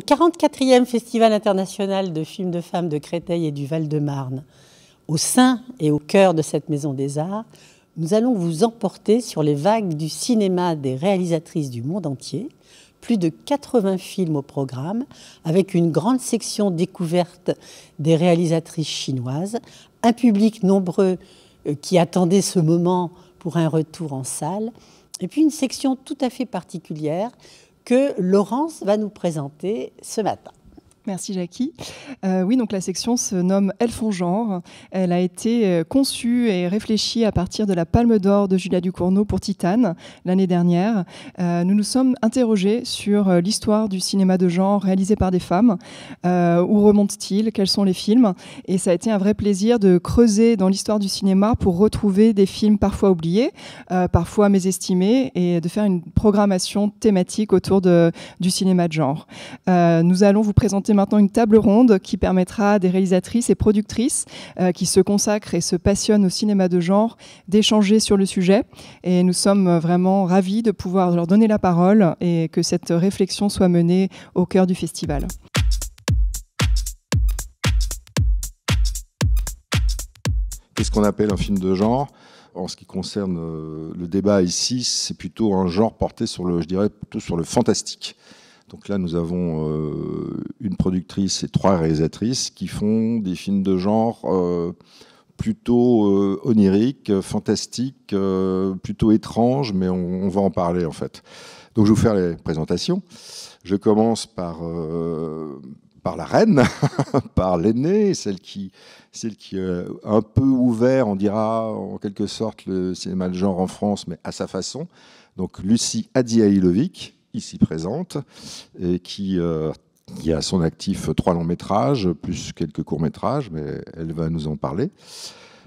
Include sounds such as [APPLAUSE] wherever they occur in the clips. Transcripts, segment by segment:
au 44e Festival international de films de femmes de Créteil et du Val-de-Marne, au sein et au cœur de cette Maison des Arts, nous allons vous emporter sur les vagues du cinéma des réalisatrices du monde entier, plus de 80 films au programme, avec une grande section découverte des réalisatrices chinoises, un public nombreux euh, qui attendait ce moment pour un retour en salle, et puis une section tout à fait particulière que Laurence va nous présenter ce matin. Merci Jackie. Euh, oui, donc la section se nomme Elles font genre. Elle a été euh, conçue et réfléchie à partir de la Palme d'Or de Julia Ducournau pour Titane l'année dernière. Euh, nous nous sommes interrogés sur l'histoire du cinéma de genre réalisé par des femmes. où remonte-t-il Quels sont les films Et ça a été un vrai plaisir de creuser dans l'histoire du cinéma pour retrouver des films parfois oubliés, parfois mésestimés, et de faire une programmation thématique autour de, du cinéma de genre. nous allons vous présenter maintenant une table ronde qui permettra à des réalisatrices et productrices euh, qui se consacrent et se passionnent au cinéma de genre d'échanger sur le sujet. Et nous sommes vraiment ravis de pouvoir leur donner la parole et que cette réflexion soit menée au cœur du festival. Qu'est-ce qu'on appelle un film de genre en ce qui concerne euh, le débat ici, c'est plutôt un genre porté sur le, je dirais, plutôt sur le fantastique. Donc là, nous avons euh, une productrice et trois réalisatrices qui font des films de genre euh, plutôt euh, oniriques, fantastiques, plutôt étranges, mais on, va en parler en fait. Donc je vais vous faire les présentations. Je commence par, par la reine, [LAUGHS] par l'aînée, celle qui, celle qui un peu ouvert, on dira en quelque sorte, le cinéma de genre en France, mais à sa façon. Donc Lucie Adiailovic ici présente et euh, qui, a son actif trois longs métrages, plus quelques courts métrages, mais elle va nous en parler.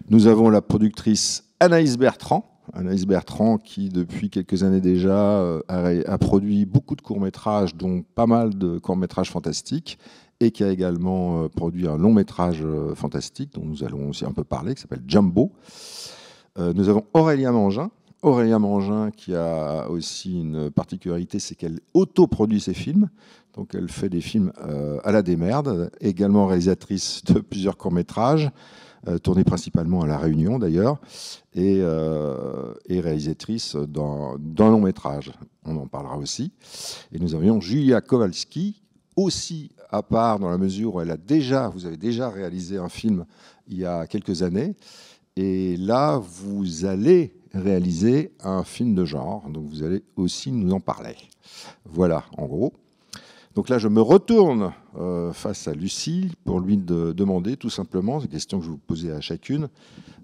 Nous avons la productrice Anaïs Bertrand. Anaïs Bertrand qui, depuis quelques années déjà, euh, a, a produit beaucoup de courts-métrages, dont pas mal de courts-métrages fantastiques, et qui a également euh, produit un long-métrage fantastique, dont nous allons aussi un peu parler, qui s'appelle Jumbo. Nous avons Aurélien Mangin, Aurélia Mangin qui a aussi une particularité, c'est qu'elle autoproduit ses films. Donc elle fait des films euh, à la démerde, également réalisatrice de plusieurs courts-métrages, euh, tournés principalement à La Réunion d'ailleurs, et, euh, et, réalisatrice d'un long-métrage. On en parlera aussi. Et nous avions Julia Kowalski, aussi à part dans la mesure où elle a déjà, vous avez déjà réalisé un film il y a quelques années. Et là, vous allez réaliser un film de genre. Donc vous allez aussi nous en parler. Voilà, en gros. Donc là, je me retourne euh, face à Lucie pour lui demander tout simplement, c'est une question que je vous posais à chacune,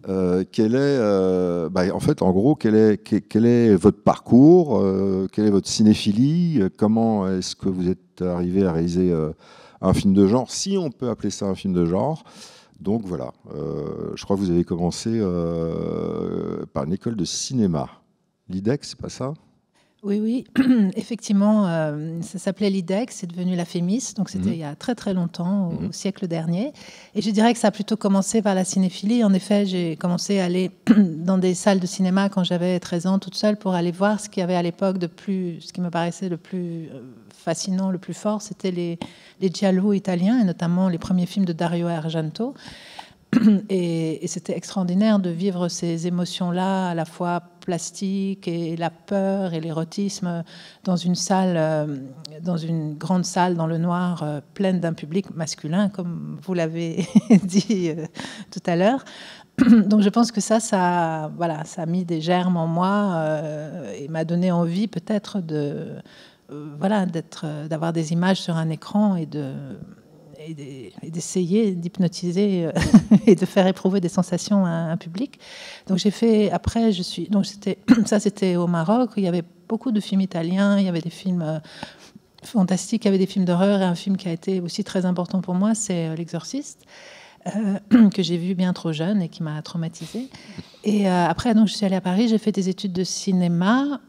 euh, quel est, euh, bah, en fait, en gros, quel est, quel est votre parcours, quelle est votre cinéphilie, comment est-ce que vous êtes arrivé à réaliser un film de genre, si on peut appeler ça un film de genre, donc voilà, euh, je crois que vous avez commencé euh, par une école de cinéma. L'IDEX, c'est pas ça Oui, oui, [CLEARS THROAT] effectivement, euh, ça s'appelait l'IDEX, c'est devenu la FEMIS, donc c'était mhm. il y a très très longtemps, au, mhm. siècle dernier. Et je dirais que ça a plutôt commencé par la cinéphilie. En effet, j'ai commencé à aller [CLEARS THROAT] dans des salles de cinéma quand j'avais 13 ans, toute seule, pour aller voir ce qu'il y avait à l'époque de plus, ce qui me paraissait le plus fascinant, le plus fort, c'était les, les italiens, et notamment les premiers films de Dario Argento. [CLEARS THROAT] Et, c'était extraordinaire de vivre ces émotions-là, à la fois plastique et la peur et l'érotisme, dans une salle, euh, dans une grande salle dans le noir, euh, pleine d'un public masculin, comme vous l'avez [LAUGHS] dit euh, tout à l'heure. [CLEARS THROAT] Donc je pense que ça, ça, voilà, ça a mis des germes en moi et m'a donné envie peut-être de, euh, voilà, euh, d'avoir des images sur un écran et de d'essayer d'hypnotiser euh, [LAUGHS] et de faire éprouver des sensations à un public. Donc j'ai fait après je suis donc c'était [CLEARS THROAT] ça c'était au Maroc il y avait beaucoup de films italiens, il y avait des films fantastiques, il y avait des films d'horreur et un film qui a été aussi très important pour moi c'est L'Exorciste. [CLEARS THROAT] que j'ai vu bien trop jeune et qui m'a traumatisée. Et après, donc, je suis allée à Paris, j'ai fait des études de cinéma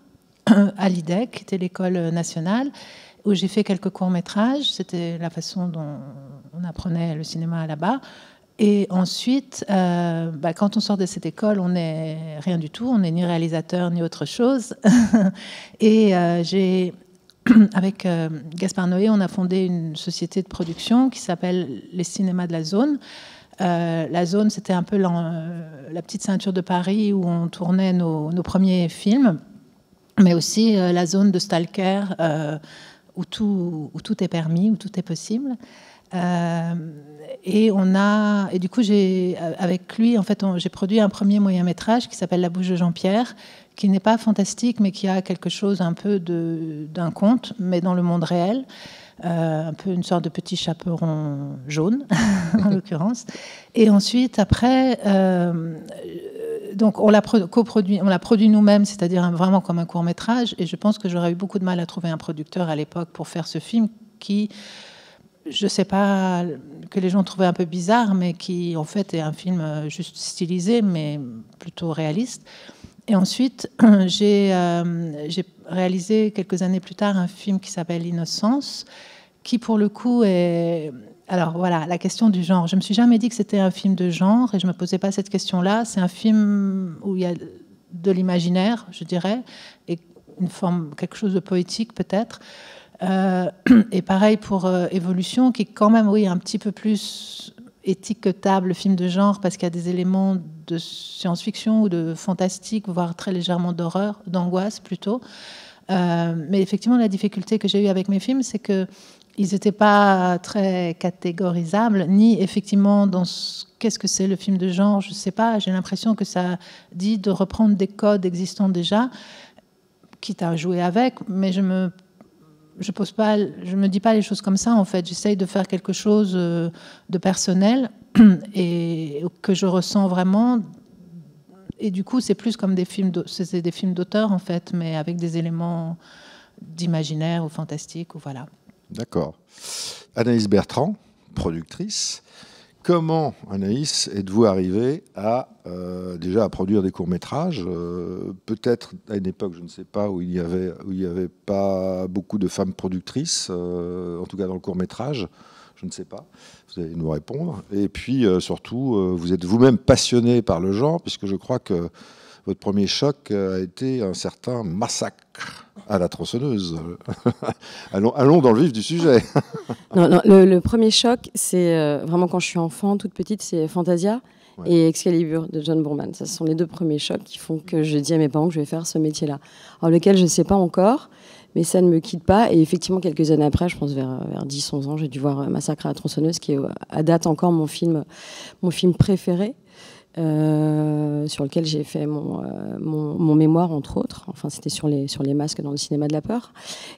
à l'IDEC, qui était l'école nationale, où j'ai fait quelques courts-métrages. C'était la façon dont on apprenait le cinéma là-bas. Et ensuite, euh, bah, quand on sort de cette école, on n'est rien du tout, on n'est ni réalisateur ni autre chose. [LAUGHS] et euh, j'ai, [CLEARS THROAT] avec euh, Gaspard Noé, on a fondé une société de production qui s'appelle Les Cinémas de la Zone. la zone, c'était un peu la, petite ceinture de Paris où on tournait nos premiers films mais aussi euh, la zone de stalker euh, où tout, où, tout, est permis, où tout est possible. Euh, et on a, et du coup, j'ai avec lui, en fait, j'ai produit un premier moyen métrage qui s'appelle La bouche de Jean-Pierre, qui n'est pas fantastique, mais qui a quelque chose un peu d'un conte, mais dans le monde réel, un peu une sorte de petit chaperon jaune, [LAUGHS] en [LAUGHS] l'occurrence. Et ensuite, après, donc on l'a coproduit, on l'a produit nous-mêmes, c'est-à-dire vraiment comme un court métrage. Et je pense que j'aurais eu beaucoup de mal à trouver un producteur à l'époque pour faire ce film qui, je ne sais pas, que les gens trouvaient un peu bizarre, mais qui en fait est un film euh, juste stylisé, mais plutôt réaliste. Et ensuite, [CLEARS THROAT] euh, j'ai réalisé quelques années plus tard un film qui s'appelle Innocence, qui pour le coup est alors voilà, la question du genre. Je me suis jamais dit que c'était un film de genre et je ne me posais pas cette question-là. C'est un film où il y a de l'imaginaire, je dirais, et une forme, quelque chose de poétique peut-être. Euh, [CLEARS THROAT] et pareil pour euh, Évolution, qui est quand même, oui, un petit peu plus étiquetable film de genre parce qu'il y a des éléments de science-fiction ou de fantastique, voire très légèrement d'horreur, d'angoisse plutôt. Euh, mais effectivement, la difficulté que j'ai eue avec mes films, c'est que ils n'étaient pas très catégorisables, ni effectivement dans ce qu'est-ce que c'est le film de genre, je ne sais pas, j'ai l'impression que ça dit de reprendre des codes existants déjà, quitte à jouer avec, mais je me... Je pose pas, je me dis pas les choses comme ça en fait. J'essaye de faire quelque chose euh, de personnel [CLEARS THROAT] et que je ressens vraiment. Et du coup, c'est plus comme des films, c'est des films d'auteur en fait, mais avec des éléments d'imaginaire ou fantastique ou voilà. D'accord. Anaïs Bertrand, productrice. Comment, Anaïs, êtes-vous arrivée à euh, déjà à produire des courts-métrages euh, Peut-être à une époque, je ne sais pas, où il n'y avait, il avait pas beaucoup de femmes productrices, euh, en tout cas dans le court-métrage. Je ne sais pas. Vous allez nous répondre. Et puis, surtout, vous êtes vous-même passionnée par le genre, puisque je crois que votre premier choc euh, a été un certain massacre à la tronçonneuse. [LAUGHS] allons, allons dans le vif du sujet. [LAUGHS] le, premier choc, c'est euh, vraiment quand je suis enfant, toute petite, c'est Fantasia et Excalibur de John Boorman. ce sont les deux premiers chocs qui font que je dis à mes parents que je vais faire ce métier-là. Alors, lequel je ne sais pas encore mais ça ne me quitte pas. Et effectivement, quelques années après, je pense vers, vers 10-11 ans, j'ai dû voir Massacre à la tronçonneuse, qui est euh, à date encore mon film, mon film préféré. Euh, sur lequel j'ai fait euh, mon, mon, mémoire, entre autres. Enfin, c'était sur les, sur les masques dans le cinéma de la peur.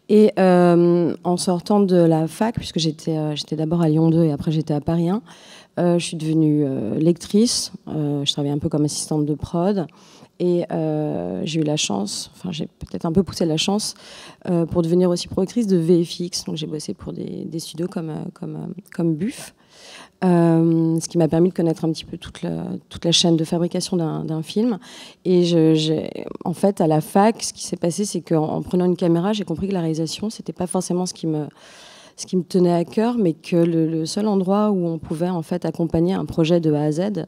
Et euh, en sortant de la fac, puisque j'étais j'étais d'abord à Lyon 2 et après j'étais à Paris 1, je suis devenue lectrice. je travaillais un peu comme assistante de prod. Et j'ai eu la chance, enfin j'ai peut-être un peu poussé la chance, pour devenir aussi productrice de VFX. Donc j'ai bossé pour des, studios comme, comme, comme Buff. Euh, ce qui m'a permis de connaître un petit peu toute la, toute la chaîne de fabrication d'un film. Et en fait, à la fac, ce qui s'est passé, c'est qu'en prenant une caméra, j'ai compris que la réalisation, n'était pas forcément ce qui me tenait à cœur, mais que le, le seul endroit où on pouvait en fait accompagner un projet de A à Z,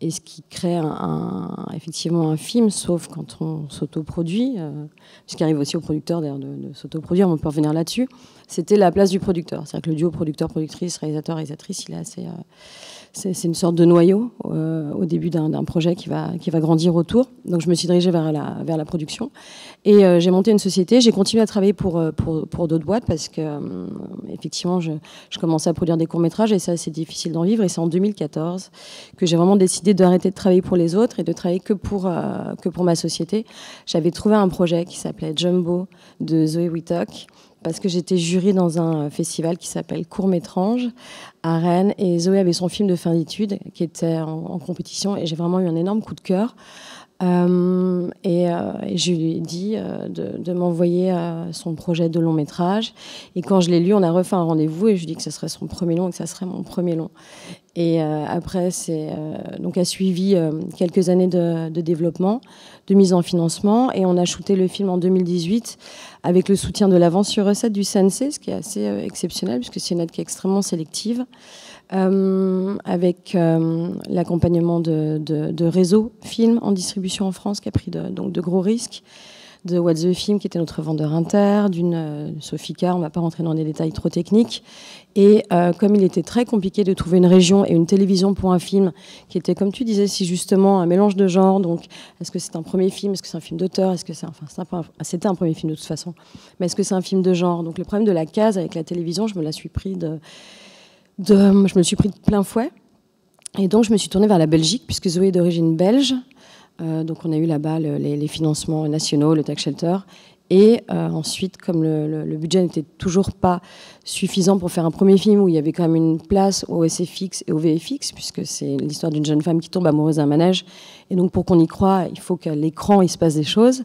et ce qui crée un, effectivement un film, sauf quand on s'autoproduit, euh, ce qui arrive aussi au producteur d'ailleurs de, s'autoproduire, on peut revenir là-dessus, c'était la place du producteur. C'est-à-dire que le duo producteur-productrice, réalisateur-réalisatrice, il est assez... Euh, c'est une sorte de noyau euh, au début d'un projet qui va, qui va grandir autour. Donc je me suis dirigée vers la, vers la production. Et euh, j'ai monté une société, j'ai continué à travailler pour, euh, pour, pour d'autres boîtes parce que, effectivement, je, je, commençais à produire des courts-métrages et ça, c'est difficile d'en vivre. Et c'est en 2014 que j'ai vraiment décidé d'arrêter de travailler pour les autres et de travailler que pour, que pour ma société. J'avais trouvé un projet qui s'appelait Jumbo de Zoé Wittock parce que j'étais jurée dans un festival qui s'appelle Cour métrange à Rennes et Zoé avait son film de fin d'études qui était en compétition et j'ai vraiment eu un énorme coup de cœur. Euh, euh, et, je lui ai dit euh, de, m'envoyer son projet de long métrage. Et quand je l'ai lu, on a refait un rendez-vous et je lui ai dit que ce serait son premier long et que ça serait mon premier long. Et après, c'est donc a suivi quelques années de, développement, de mise en financement, et on a shooté le film en 2018 avec le soutien de l'avance sur recette du CNC, ce qui est assez exceptionnel puisque c'est une aide qui est extrêmement sélective. Euh, avec euh, l'accompagnement de, de, de, réseaux films en distribution en France qui a pris de, donc de gros risques, de What's the Film qui était notre vendeur inter, d'une euh, Sophie Sofica, on ne va pas rentrer dans des détails trop techniques. Et comme il était très compliqué de trouver une région et une télévision pour un film qui était, comme tu disais si justement, un mélange de genres, donc est-ce que c'est un premier film, est-ce que c'est un film d'auteur, est-ce que c'est enfin, ah, c'était un, premier film de toute façon, mais est-ce que c'est un film de genre Donc le problème de la case avec la télévision, je me la suis pris de je me suis pris de plein fouet. Et donc, je me suis tournée vers la Belgique, puisque Zoé est d'origine belge. Euh, donc, on a eu là-bas les, financements nationaux, le tax shelter. Et euh, ensuite, comme le, budget n'était toujours pas suffisant pour faire un premier film où il y avait quand même une place au SFX et au VFX, puisque c'est l'histoire d'une jeune femme qui tombe amoureuse d'un manège. Et donc, pour qu'on y croit, il faut qu'à l'écran, il se passe des choses.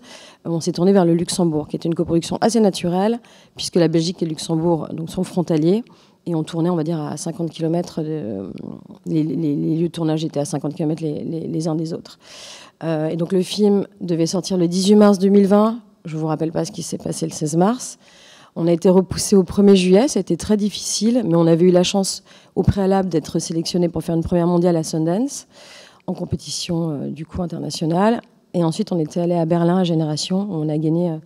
Euh, on s'est tourné vers le Luxembourg, qui est une coproduction assez naturelle, puisque la Belgique et le Luxembourg donc, sont frontaliers et on tournait, on va dire, à 50 km. De, les, lieux de tournage étaient à 50 km les, uns des autres. Euh, et donc le film devait sortir le 18 mars 2020. Je vous rappelle pas ce qui s'est passé le 16 mars. On a été repoussé au 1er juillet, c'était très difficile, mais on avait eu la chance au préalable d'être sélectionné pour faire une première mondiale à Sundance, en compétition euh, du coup internationale. Et ensuite, on était allé à Berlin à Génération, où on a gagné euh,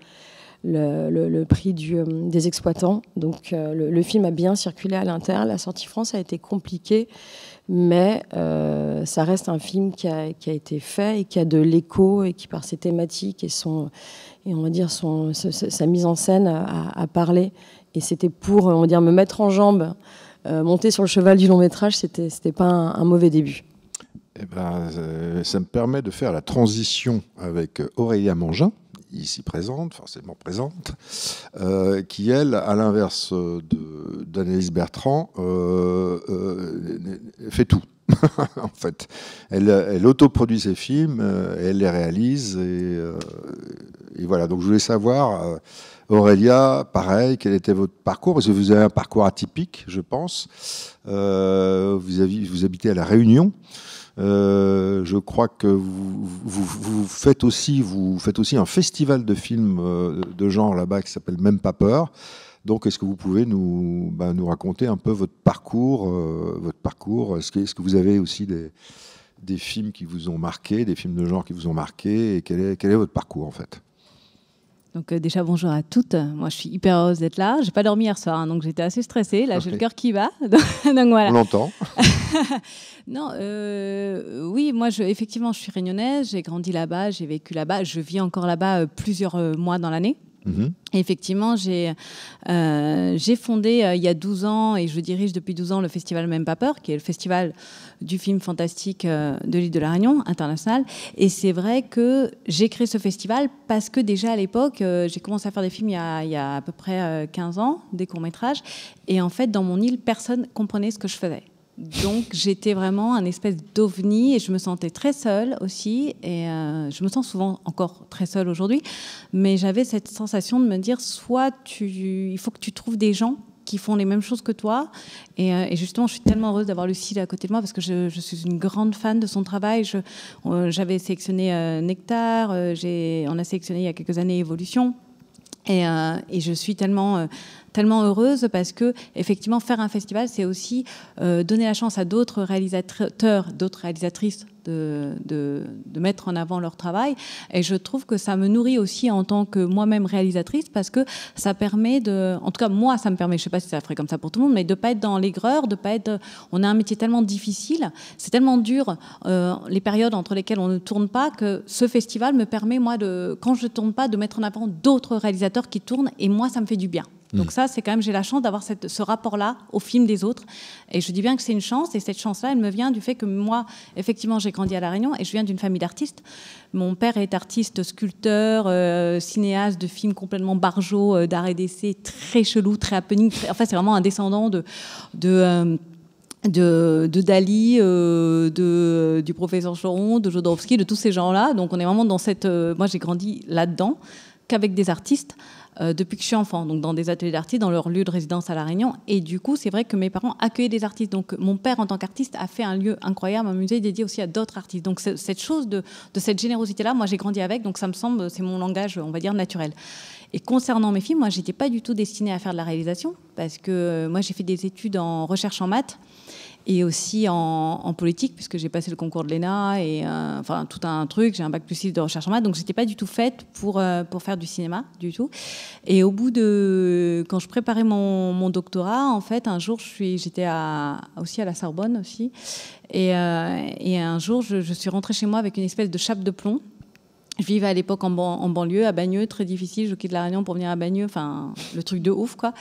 le, prix du, euh, des exploitants. Donc euh, le, film a bien circulé à l'intérieur. La sortie France a été compliquée, mais euh, ça reste un film qui a, qui a, été fait et qui a de l'écho et qui par ses thématiques et son et on va dire sa, mise en scène a, parlé. Et c'était pour on dire me mettre en jambes. monter sur le cheval du long métrage, c'était c'était pas un, mauvais début. Eh ben, ça me permet de faire la transition avec Aurélia Mangin, ici présente, forcément présente, euh, qui, elle, à l'inverse d'Annelise Bertrand, euh, euh, fait tout. [LAUGHS] en fait, elle, elle autoproduit ses films, elle les réalise, et, voilà. Donc, je voulais savoir, Aurélia, pareil, quel était votre parcours Parce que vous avez un parcours atypique, je pense. vous, vous habitez à La Réunion. Euh, je crois que vous, vous, faites aussi, vous faites aussi un festival de films euh, de genre là-bas qui s'appelle Même pas peur. Donc, est-ce que vous pouvez nous, bah, nous raconter un peu votre parcours, euh, votre parcours Est-ce que, est que, vous avez aussi des, des, films qui vous ont marqué, des films de genre qui vous ont marqué Et quel est, quel est votre parcours en fait donc euh, déjà bonjour à toutes. Moi je suis hyper heureuse d'être là. J'ai pas dormi hier soir, hein, donc j'étais assez stressée. Là j'ai le cœur qui bat. [LAUGHS] donc voilà. [LAUGHS] non, euh, oui, moi je, effectivement je suis réunionnaise. J'ai grandi là-bas, j'ai vécu là-bas. Je vis encore là-bas euh, plusieurs mois dans l'année. Effectivement, j'ai euh, fondé euh, il y a 12 ans et je dirige depuis 12 ans le festival Même pas peur, qui est le festival du film fantastique euh, de l'île de la Réunion international. Et c'est vrai que j'ai créé ce festival parce que déjà à l'époque, j'ai commencé à faire des films il y a, à peu près 15 ans, des courts-métrages. Et en fait, dans mon île, personne comprenait ce que je faisais. Donc j'étais vraiment un espèce d'ovni et je me sentais très seule aussi. Et euh, je me sens souvent encore très seule aujourd'hui. Mais j'avais cette sensation de me dire, soit tu, il faut que tu trouves des gens qui font les mêmes choses que toi. Et, euh, justement, je suis tellement heureuse d'avoir Lucille à côté de moi parce que je, suis une grande fan de son travail. J'avais sélectionné euh, Nectar, on a sélectionné il y a quelques années Évolution. et je suis tellement tellement heureuse parce que effectivement faire un festival, c'est aussi euh, donner la chance à d'autres réalisateurs, d'autres réalisatrices de, de, mettre en avant leur travail. Et je trouve que ça me nourrit aussi en tant que moi-même réalisatrice parce que ça permet de, en tout cas moi, ça me permet, je sais pas si ça ferait comme ça pour tout le monde, mais de pas être dans l'aigreur, de pas être. On a un métier tellement difficile, c'est tellement dur euh, les périodes entre lesquelles on ne tourne pas que ce festival me permet moi de, quand je tourne pas, de mettre en avant d'autres réalisateurs qui tournent et moi ça me fait du bien. Donc mm. ça, c'est quand même, j'ai la chance d'avoir ce rapport-là au film des autres. Et je dis bien que c'est une chance, et cette chance-là, elle me vient du fait que moi, effectivement, j'ai grandi à La Réunion, et je viens d'une famille d'artistes. Mon père est artiste, sculpteur, euh, cinéaste de films complètement barjots, euh, d'art et d'essai, très chelou, très happening. Enfin, c'est vraiment un descendant de... Euh, Dali, du professeur Choron, de Jodorowsky, de tous ces gens-là. Donc on est vraiment dans cette... moi j'ai grandi là-dedans, qu'avec des artistes. Euh, depuis que je suis enfant, donc dans des ateliers d'artistes, dans leur lieu de résidence à La Réunion. Et du coup, c'est vrai que mes parents accueillaient des artistes. Donc mon père, en tant qu'artiste, a fait un lieu incroyable, un musée dédié aussi à d'autres artistes. Donc cette chose de, cette générosité-là, moi j'ai grandi avec, donc ça me semble, c'est mon langage, on va dire, naturel. Et concernant mes films, moi je n'étais pas du tout destinée à faire de la réalisation, parce que euh, moi j'ai fait des études en recherche en maths et aussi en, politique, puisque j'ai passé le concours de l'ENA et euh, enfin tout un truc. J'ai un bac plus de recherche en maths, donc j'étais pas du tout faite pour, euh, pour faire du cinéma du tout. Et au bout de. Quand je préparais mon, doctorat, en fait, un jour, j'étais aussi à la Sorbonne aussi. Et, euh, et un jour, je, suis rentrée chez moi avec une espèce de chape de plomb. Je vivais à l'époque en, en, banlieue, à Bagneux, très difficile. Je quitte la Réunion pour venir à Bagneux, enfin, le truc de ouf, quoi.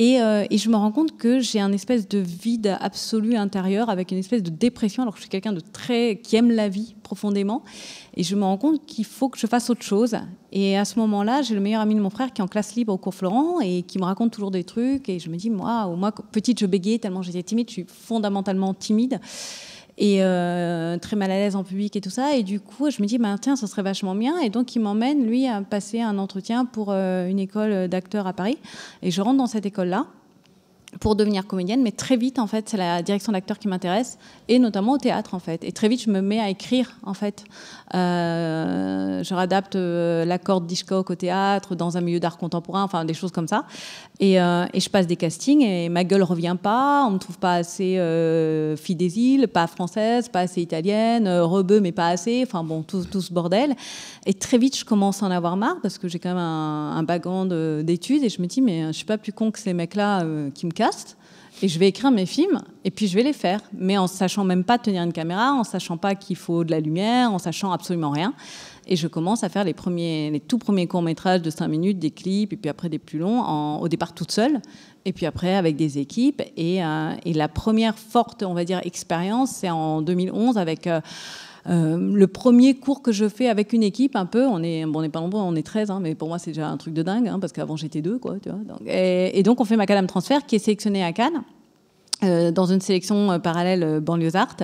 Euh, et, je me rends compte que j'ai un espèce de vide absolu intérieur avec une espèce de dépression, alors que je suis quelqu'un de très qui aime la vie profondément. Et je me rends compte qu'il faut que je fasse autre chose. Et à ce moment-là, j'ai le meilleur ami de mon frère qui est en classe libre au cours Florent et qui me raconte toujours des trucs. Et je me dis, moi, moi petite, je bégayais tellement j'étais timide, je suis fondamentalement timide et euh, très mal à l'aise en public et tout ça. Et du coup, je me dis, bah, tiens, ça serait vachement bien. Et donc, il m'emmène, lui, à passer un entretien pour euh, une école euh, d'acteurs à Paris. Et je rentre dans cette école-là pour devenir comédienne, mais très vite, en fait, c'est la direction d'acteur qui m'intéresse, et notamment au théâtre, en fait. Et très vite, je me mets à écrire, en fait. Euh, je réadapte euh, la corde d'Hitchcock au théâtre, dans un milieu d'art contemporain, enfin, des choses comme ça. Et, euh, et, je passe des castings, et ma gueule revient pas, on me trouve pas assez fille des îles, pas française, pas assez italienne, rebeu, mais pas assez, enfin, bon, tout, tout, ce bordel. Et très vite, je commence à en avoir marre, parce que j'ai quand même un, un d'études, et je me dis, mais je suis pas plus con que ces mecs-là qui me cassent et je vais écrire mes films et puis je vais les faire, mais en sachant même pas tenir une caméra, en sachant pas qu'il faut de la lumière, en sachant absolument rien. Et je commence à faire les, premiers, les tout premiers courts-métrages de 5 minutes, des clips, et puis après des plus longs, au départ toute seule, et puis après avec des équipes. Et, euh, et la première forte, on va dire, expérience, c'est en 2011 avec... Euh, euh, le premier cours que je fais avec une équipe, un peu, on est, bon, on est pas nombreux, on est 13, hein, mais pour moi c'est déjà un truc de dingue, hein, parce qu'avant j'étais deux. Quoi, et, donc on fait ma Macadam Transfert qui est sélectionnée à Cannes. Euh, dans une sélection euh, parallèle euh, banlieues art,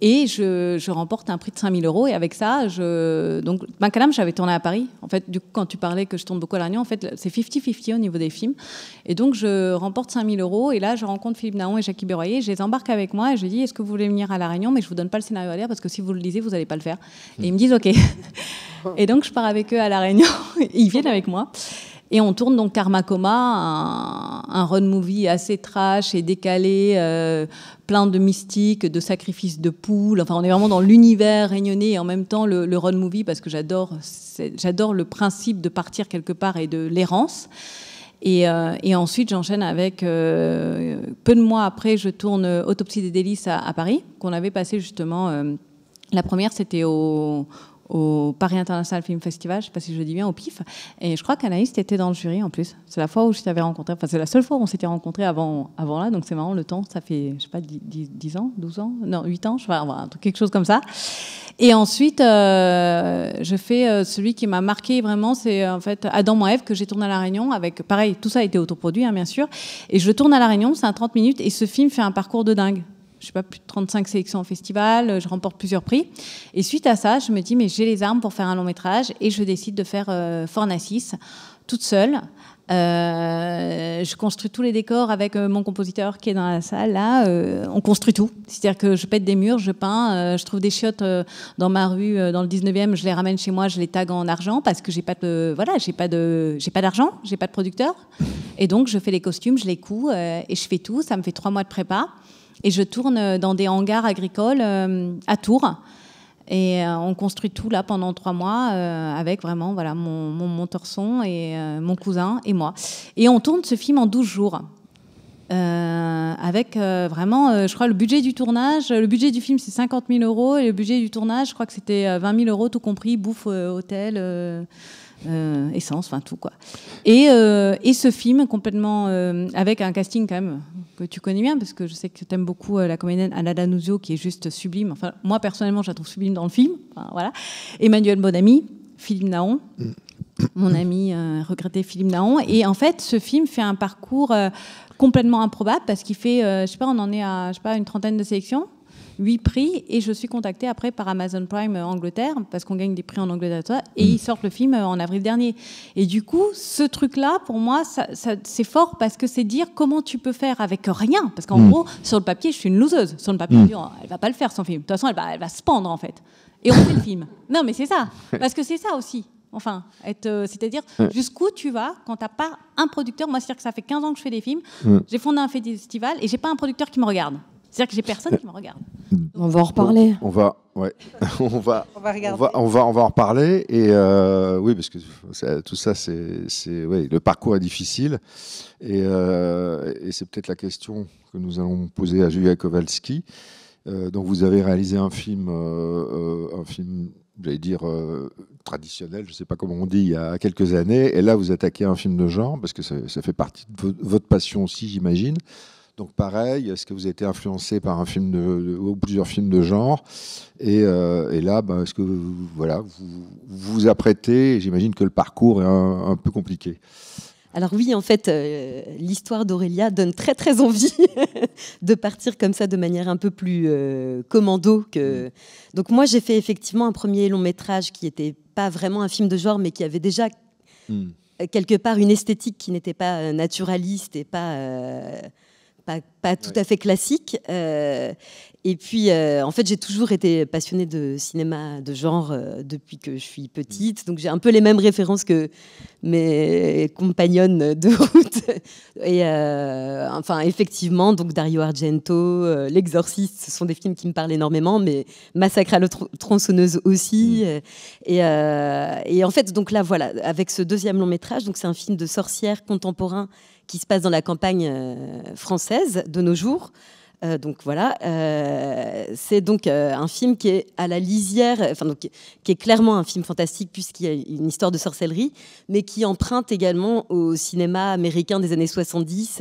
et je, remporte un prix de 5000 euros. Et avec ça, je, donc, ma j'avais tourné à Paris. En fait, du coup, quand tu parlais que je tourne beaucoup à Réunion, en fait, c'est 50-50 au niveau des films. Et donc, je remporte 5000 euros. Et là, je rencontre Philippe Naon et Jackie Berroyer. Je les embarque avec moi et je dis Est-ce que vous voulez venir à La Réunion Mais je vous donne pas le scénario à lire parce que si vous le lisez, vous n'allez pas le faire. Et hmm. ils me disent OK. [LAUGHS] Et donc, je pars avec eux à La Réunion. [LAUGHS] Ils viennent avec moi. Et on tourne donc Karma Coma, un, un road movie assez trash et décalé, euh, plein de mystiques, de sacrifices de poules. Enfin, on est vraiment dans l'univers réunionnais et en même temps le, le road movie parce que j'adore, j'adore le principe de partir quelque part et de l'errance. Et, euh, ensuite, j'enchaîne avec, euh, peu de mois après, je tourne Autopsie des délices à, à Paris, qu'on avait passé justement. la première, c'était au, au Paris International Film Festival, je ne sais pas si je dis bien, au PIF. Et je crois qu'Anaïs était dans le jury en plus. C'est la fois où je t'avais rencontré, enfin c'est la seule fois où on s'était rencontré avant, avant là, donc c'est marrant, le temps, ça fait, je sais pas, 10, ans, 12 ans, non, 8 ans, je quelque chose comme ça. Et ensuite, euh, je fais euh, celui qui m'a marqué vraiment, c'est euh, en fait Adam Mon que j'ai tourné à La Réunion avec, pareil, tout ça a été autoproduit, hein, bien sûr. Et je tourne à La Réunion, c'est un 30 minutes, et ce film fait un parcours de dingue je sais pas, plus de 35 sélections au festival, euh, je remporte plusieurs prix. Et suite à ça, je me dis, mais j'ai les armes pour faire un long métrage et je décide de faire euh, toute seule. Euh, je construis tous les décors avec euh, mon compositeur qui est dans la salle. Là, on construit tout. C'est-à-dire que je pète des murs, je peins, je trouve des chiottes dans ma rue, dans le 19e, je les ramène chez moi, je les tague en argent parce que j'ai pas de, voilà, j'ai pas de, j'ai pas d'argent, j'ai pas de producteur. Et donc, je fais les costumes, je les couds et je fais tout. Ça me fait trois mois de prépa. Et je tourne euh, dans des hangars agricoles euh, à Tours. Et euh, on construit tout là pendant trois mois avec vraiment voilà, mon, mon, mon torson et mon cousin et moi. Et on tourne ce film en 12 jours. avec vraiment, je crois, le budget du tournage. Le budget du film, c'est 50 000 euros. Et le budget du tournage, je crois que c'était 20 000 euros, tout compris, bouffe, hôtel. Euh, essence, enfin tout quoi. Et, euh, et ce film complètement euh, avec un casting quand même que tu connais bien parce que je sais que tu aimes beaucoup la comédienne Anna Danuzio qui est juste sublime. Enfin moi personnellement je la trouve sublime dans le film. voilà. Emmanuel Bonami, Philippe Naon. Mm. mon ami regretté Philippe Naon. Et en fait, ce film fait un parcours complètement improbable parce qu'il fait, je sais pas, on en est à je sais pas, une trentaine de sélections huit prix et je suis contactée après par Amazon Prime euh, Angleterre parce qu'on gagne des prix en Angleterre et mm. ils sortent le film euh, en avril dernier. Et du coup, ce truc-là, pour moi, c'est fort parce que c'est dire comment tu peux faire avec rien. Parce qu'en mm. gros, sur le papier, je suis une loseuse. Sur le papier, mmh. elle va pas le faire son film. De toute façon, elle va, se pendre en fait. Et on fait le film. [LAUGHS] Non, mais c'est ça. Parce que c'est ça aussi. Enfin, euh, c'est-à-dire jusqu'où tu vas quand t'as pas un producteur. Moi, c'est-à-dire que ça fait 15 ans que je fais des films. Mm. J'ai fondé un festival et j'ai pas un producteur qui me regarde. C'est-à-dire que j'ai personne qui me regarde. On va en reparler. On va, ouais. [LAUGHS] on va, on va, on va, en reparler. Et euh, oui, parce que tout ça, c'est, ouais, le parcours est difficile. Euh, et, c'est peut-être la question que nous allons poser à Julia Kowalski. Euh, donc, vous avez réalisé un film, euh, un film j'allais dire, traditionnel, je ne sais pas comment on dit, il y a quelques années. Et là, vous attaquez un film de genre, parce que ça, ça fait partie de votre passion aussi, j'imagine. Donc pareil, est-ce que vous avez été influencé par un film de, ou plusieurs films de genre euh, et, là, ben, est-ce que vous, voilà, vous vous apprêtez J'imagine que le parcours est un, peu compliqué. Alors oui, en fait, euh, l'histoire d'Aurélia donne très très envie [LAUGHS] de partir comme ça de manière un peu plus euh, commando. Que... Donc moi, j'ai fait effectivement un premier long métrage qui n'était pas vraiment un film de genre, mais qui avait déjà hmm. quelque part une esthétique qui n'était pas naturaliste et pas pas, tout à fait classique. Euh, et puis, euh, en fait, j'ai toujours été passionnée de cinéma de genre euh, depuis que je suis petite. Mm. Donc, j'ai un peu les mêmes références que mes compagnonnes de route. [LAUGHS] Et enfin, effectivement, donc Dario Argento, L'Exorciste, ce sont des films qui me parlent énormément, mais Massacre à la tronçonneuse aussi. Mm. Et, et en fait, donc là, voilà, avec ce deuxième long métrage, donc c'est un film de sorcière contemporain qui se passe dans la campagne euh, française de nos jours. Euh, donc voilà, euh, c'est donc un film qui est à la lisière, enfin donc qui est clairement un film fantastique puisqu'il y a une histoire de sorcellerie, mais qui emprunte également au cinéma américain des années 70.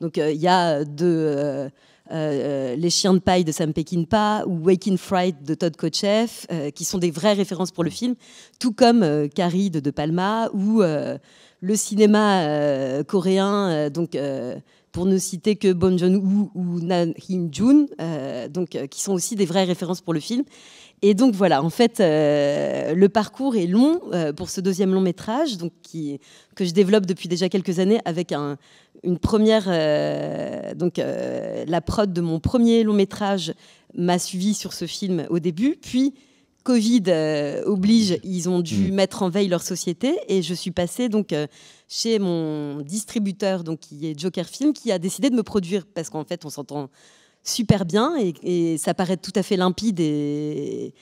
donc il y a de Les chiens de paille de Sam Peckinpah ou Waking Fright de Todd Kochev, qui sont des vraies références pour le film, tout comme Carrie de De Palma ou le cinéma euh, coréen, euh, donc euh, pour ne citer que Bong Joon-ho ou Na Hin-jun, donc qui sont aussi des vraies références pour le film. Et donc voilà, en fait, le parcours est long pour ce deuxième long métrage, donc que je développe depuis déjà quelques années avec une première, donc la prod de mon premier long métrage m'a suivi sur ce film au début, puis Covid euh, oblige, ils ont dû mm. mettre en veille leur société et je suis passée donc euh, chez mon distributeur donc qui est Joker Film qui a décidé de me produire parce qu'en fait on s'entend super bien et, ça paraît tout à fait limpide et,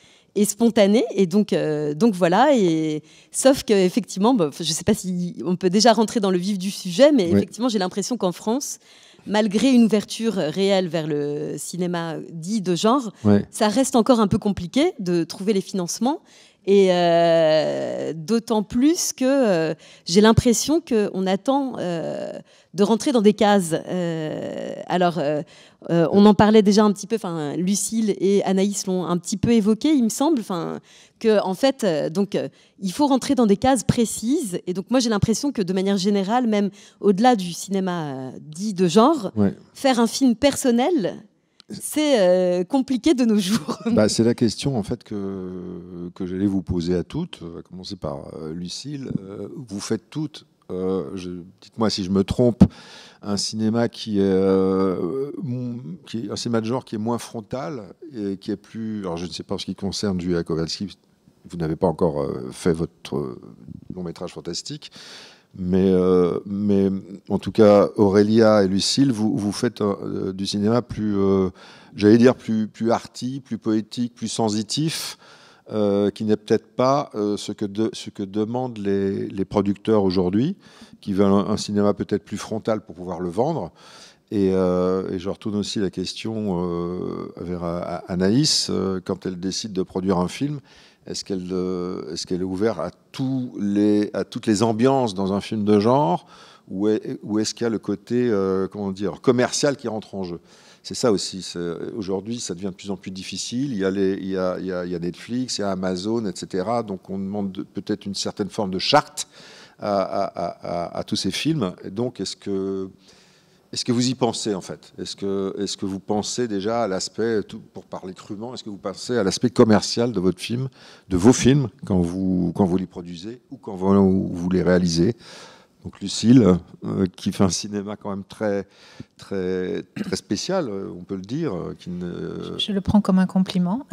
spontané et donc euh, donc voilà et sauf que effectivement bah, je sais pas si on peut déjà rentrer dans le vif du sujet mais effectivement j'ai l'impression qu'en France malgré une ouverture réelle vers le cinéma dit de genre, ça reste encore un peu compliqué de trouver les financements. Et euh, d'autant plus que euh, j'ai l'impression qu'on attend euh, de rentrer dans des cases. alors, on en parlait déjà un petit peu, enfin, Lucille et Anaïs l'ont un petit peu évoqué, il me semble, enfin, que, en fait, donc, il faut rentrer dans des cases précises. Et donc, moi, j'ai l'impression que, de manière générale, même au-delà du cinéma dit de genre, faire un film personnel, c'est euh, compliqué de nos jours. [LAUGHS] Bah, c'est la question en fait que, que j'allais vous poser à toutes, va commencer par euh, Lucille. Euh, vous faites toutes, dites-moi si je me trompe, un cinéma qui est, un cinéma de genre qui est moins frontal et qui est plus. Alors je ne sais pas en ce qui concerne Julia Kowalski, vous n'avez pas encore fait votre long métrage fantastique. Mais, euh, mais en tout cas, Aurélia et Lucille, vous, faites euh, du cinéma plus, euh, j'allais dire, plus, plus arty, plus poétique, plus sensitif, qui n'est peut-être pas ce, que ce que demandent les, les producteurs aujourd'hui, qui veulent un, cinéma peut-être plus frontal pour pouvoir le vendre. Et, je retourne aussi la question vers Anaïs, quand elle décide de produire un film, euh, est-ce qu'elle est, est ouverte à, à toutes les ambiances dans un film de genre Ou est-ce qu'il y a le côté euh, comment dire, commercial qui rentre en jeu c'est ça aussi. Aujourd'hui, ça devient de plus en plus difficile. Il y, a les, il, Netflix, il y a Amazon, etc. Donc on demande peut-être une certaine forme de charte à, tous ces films. donc, est-ce que est-ce que vous y pensez en fait Est-ce que, est que vous pensez déjà à l'aspect, pour parler crûment, est-ce que vous pensez à l'aspect commercial de votre film, de vos films, quand vous, quand vous les produisez ou quand vous, vous les réalisez donc Lucille, euh, qui fait un cinéma quand même très, très, très spécial, euh, on peut le dire. Euh, qui ne... je, le prends comme un compliment.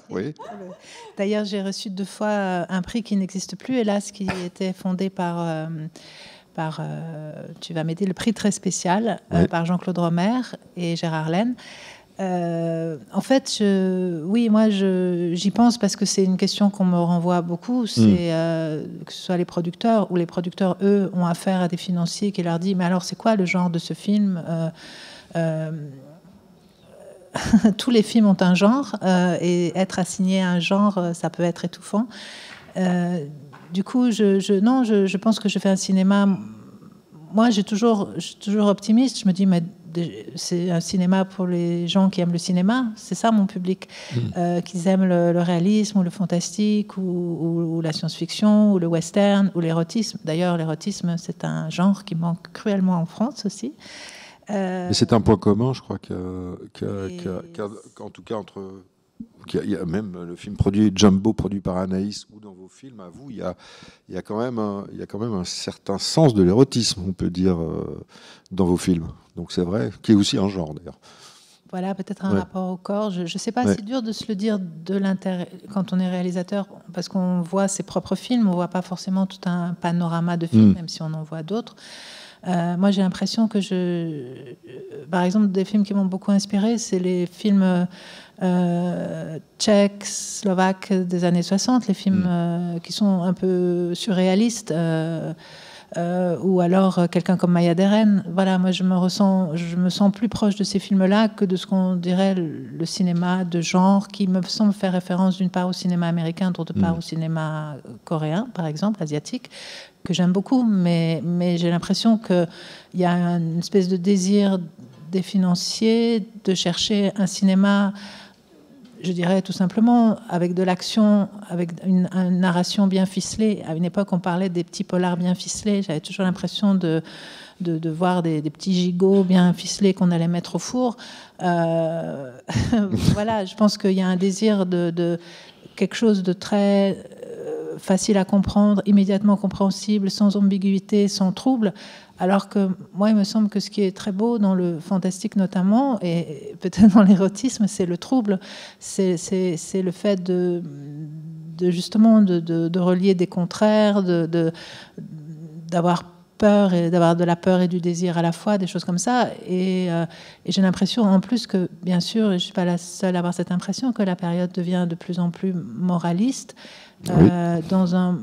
[LAUGHS] D'ailleurs, j'ai reçu deux fois un prix qui n'existe plus, hélas, qui était fondé par par, euh, tu vas m'aider, le prix très spécial euh, par Jean-Claude Romer et Gérard Laine. Euh, en fait, oui, moi, j'y pense parce que c'est une question qu'on me renvoie beaucoup. Hmm. C'est que ce soit les producteurs ou les producteurs, eux, ont affaire à des financiers qui leur disent Mais alors, c'est quoi le genre de ce film [LAUGHS] Tous les films ont un genre et être assigné à un genre, ça peut être étouffant du coup, je, non, je, pense que je fais un cinéma. Moi, j'ai toujours, je suis toujours optimiste. Je me dis, mais c'est un cinéma pour les gens qui aiment le cinéma. C'est ça mon public, hmm. euh, qu'ils aiment le, réalisme ou le fantastique ou, la science-fiction ou le western ou l'érotisme. D'ailleurs, l'érotisme, c'est un genre qui manque cruellement en France aussi. Euh, c'est un point commun, je crois, qu'en tout cas entre il y a même le film produit Jumbo, produit par Anaïs, ou dans vos films, à vous, il y a, il y a quand, même un, certain sens de l'érotisme, on peut dire, euh, dans vos films. Donc c'est vrai, qui est aussi un genre d'ailleurs. Voilà, peut-être un rapport au corps. Je ne sais pas, si c'est dur de se le dire de quand on est réalisateur, parce qu'on voit ses propres films, on ne voit pas forcément tout un panorama de films, hmm. même si on en voit d'autres. Euh, moi, j'ai l'impression que je. Euh, par exemple, des films qui m'ont beaucoup inspiré, c'est les films euh, tchèques, slovaques des années 60, les films mm. qui sont un peu surréalistes. ou alors quelqu'un comme Maya Deren. Voilà, moi je me ressens, je me sens plus proche de ces films-là que de ce qu'on dirait le, cinéma de genre, qui me semble faire référence d'une part au cinéma américain, d'autre part mm. au cinéma coréen, par exemple, asiatique que j'aime beaucoup, mais, mais j'ai l'impression qu'il y a une espèce de désir des financiers de chercher un cinéma, je dirais tout simplement, avec de l'action, avec une, narration bien ficelée. À une époque, on parlait des petits polars bien ficelés. J'avais toujours l'impression de, de, voir des, petits gigots bien ficelés qu'on allait mettre au four. Euh, [LAUGHS] voilà, je pense qu'il y a un désir de, de quelque chose de très facile à comprendre, immédiatement compréhensible, sans ambiguïté, sans trouble. Alors que moi, il me semble que ce qui est très beau dans le fantastique notamment, et peut-être dans l'érotisme, c'est le trouble, c'est le fait de, de justement de, relier des contraires, d'avoir de, peur et d'avoir de la peur et du désir à la fois, des choses comme ça. Et, euh, et j'ai l'impression en plus que, bien sûr, je ne suis pas la seule à avoir cette impression, que la période devient de plus en plus moraliste euh, dans un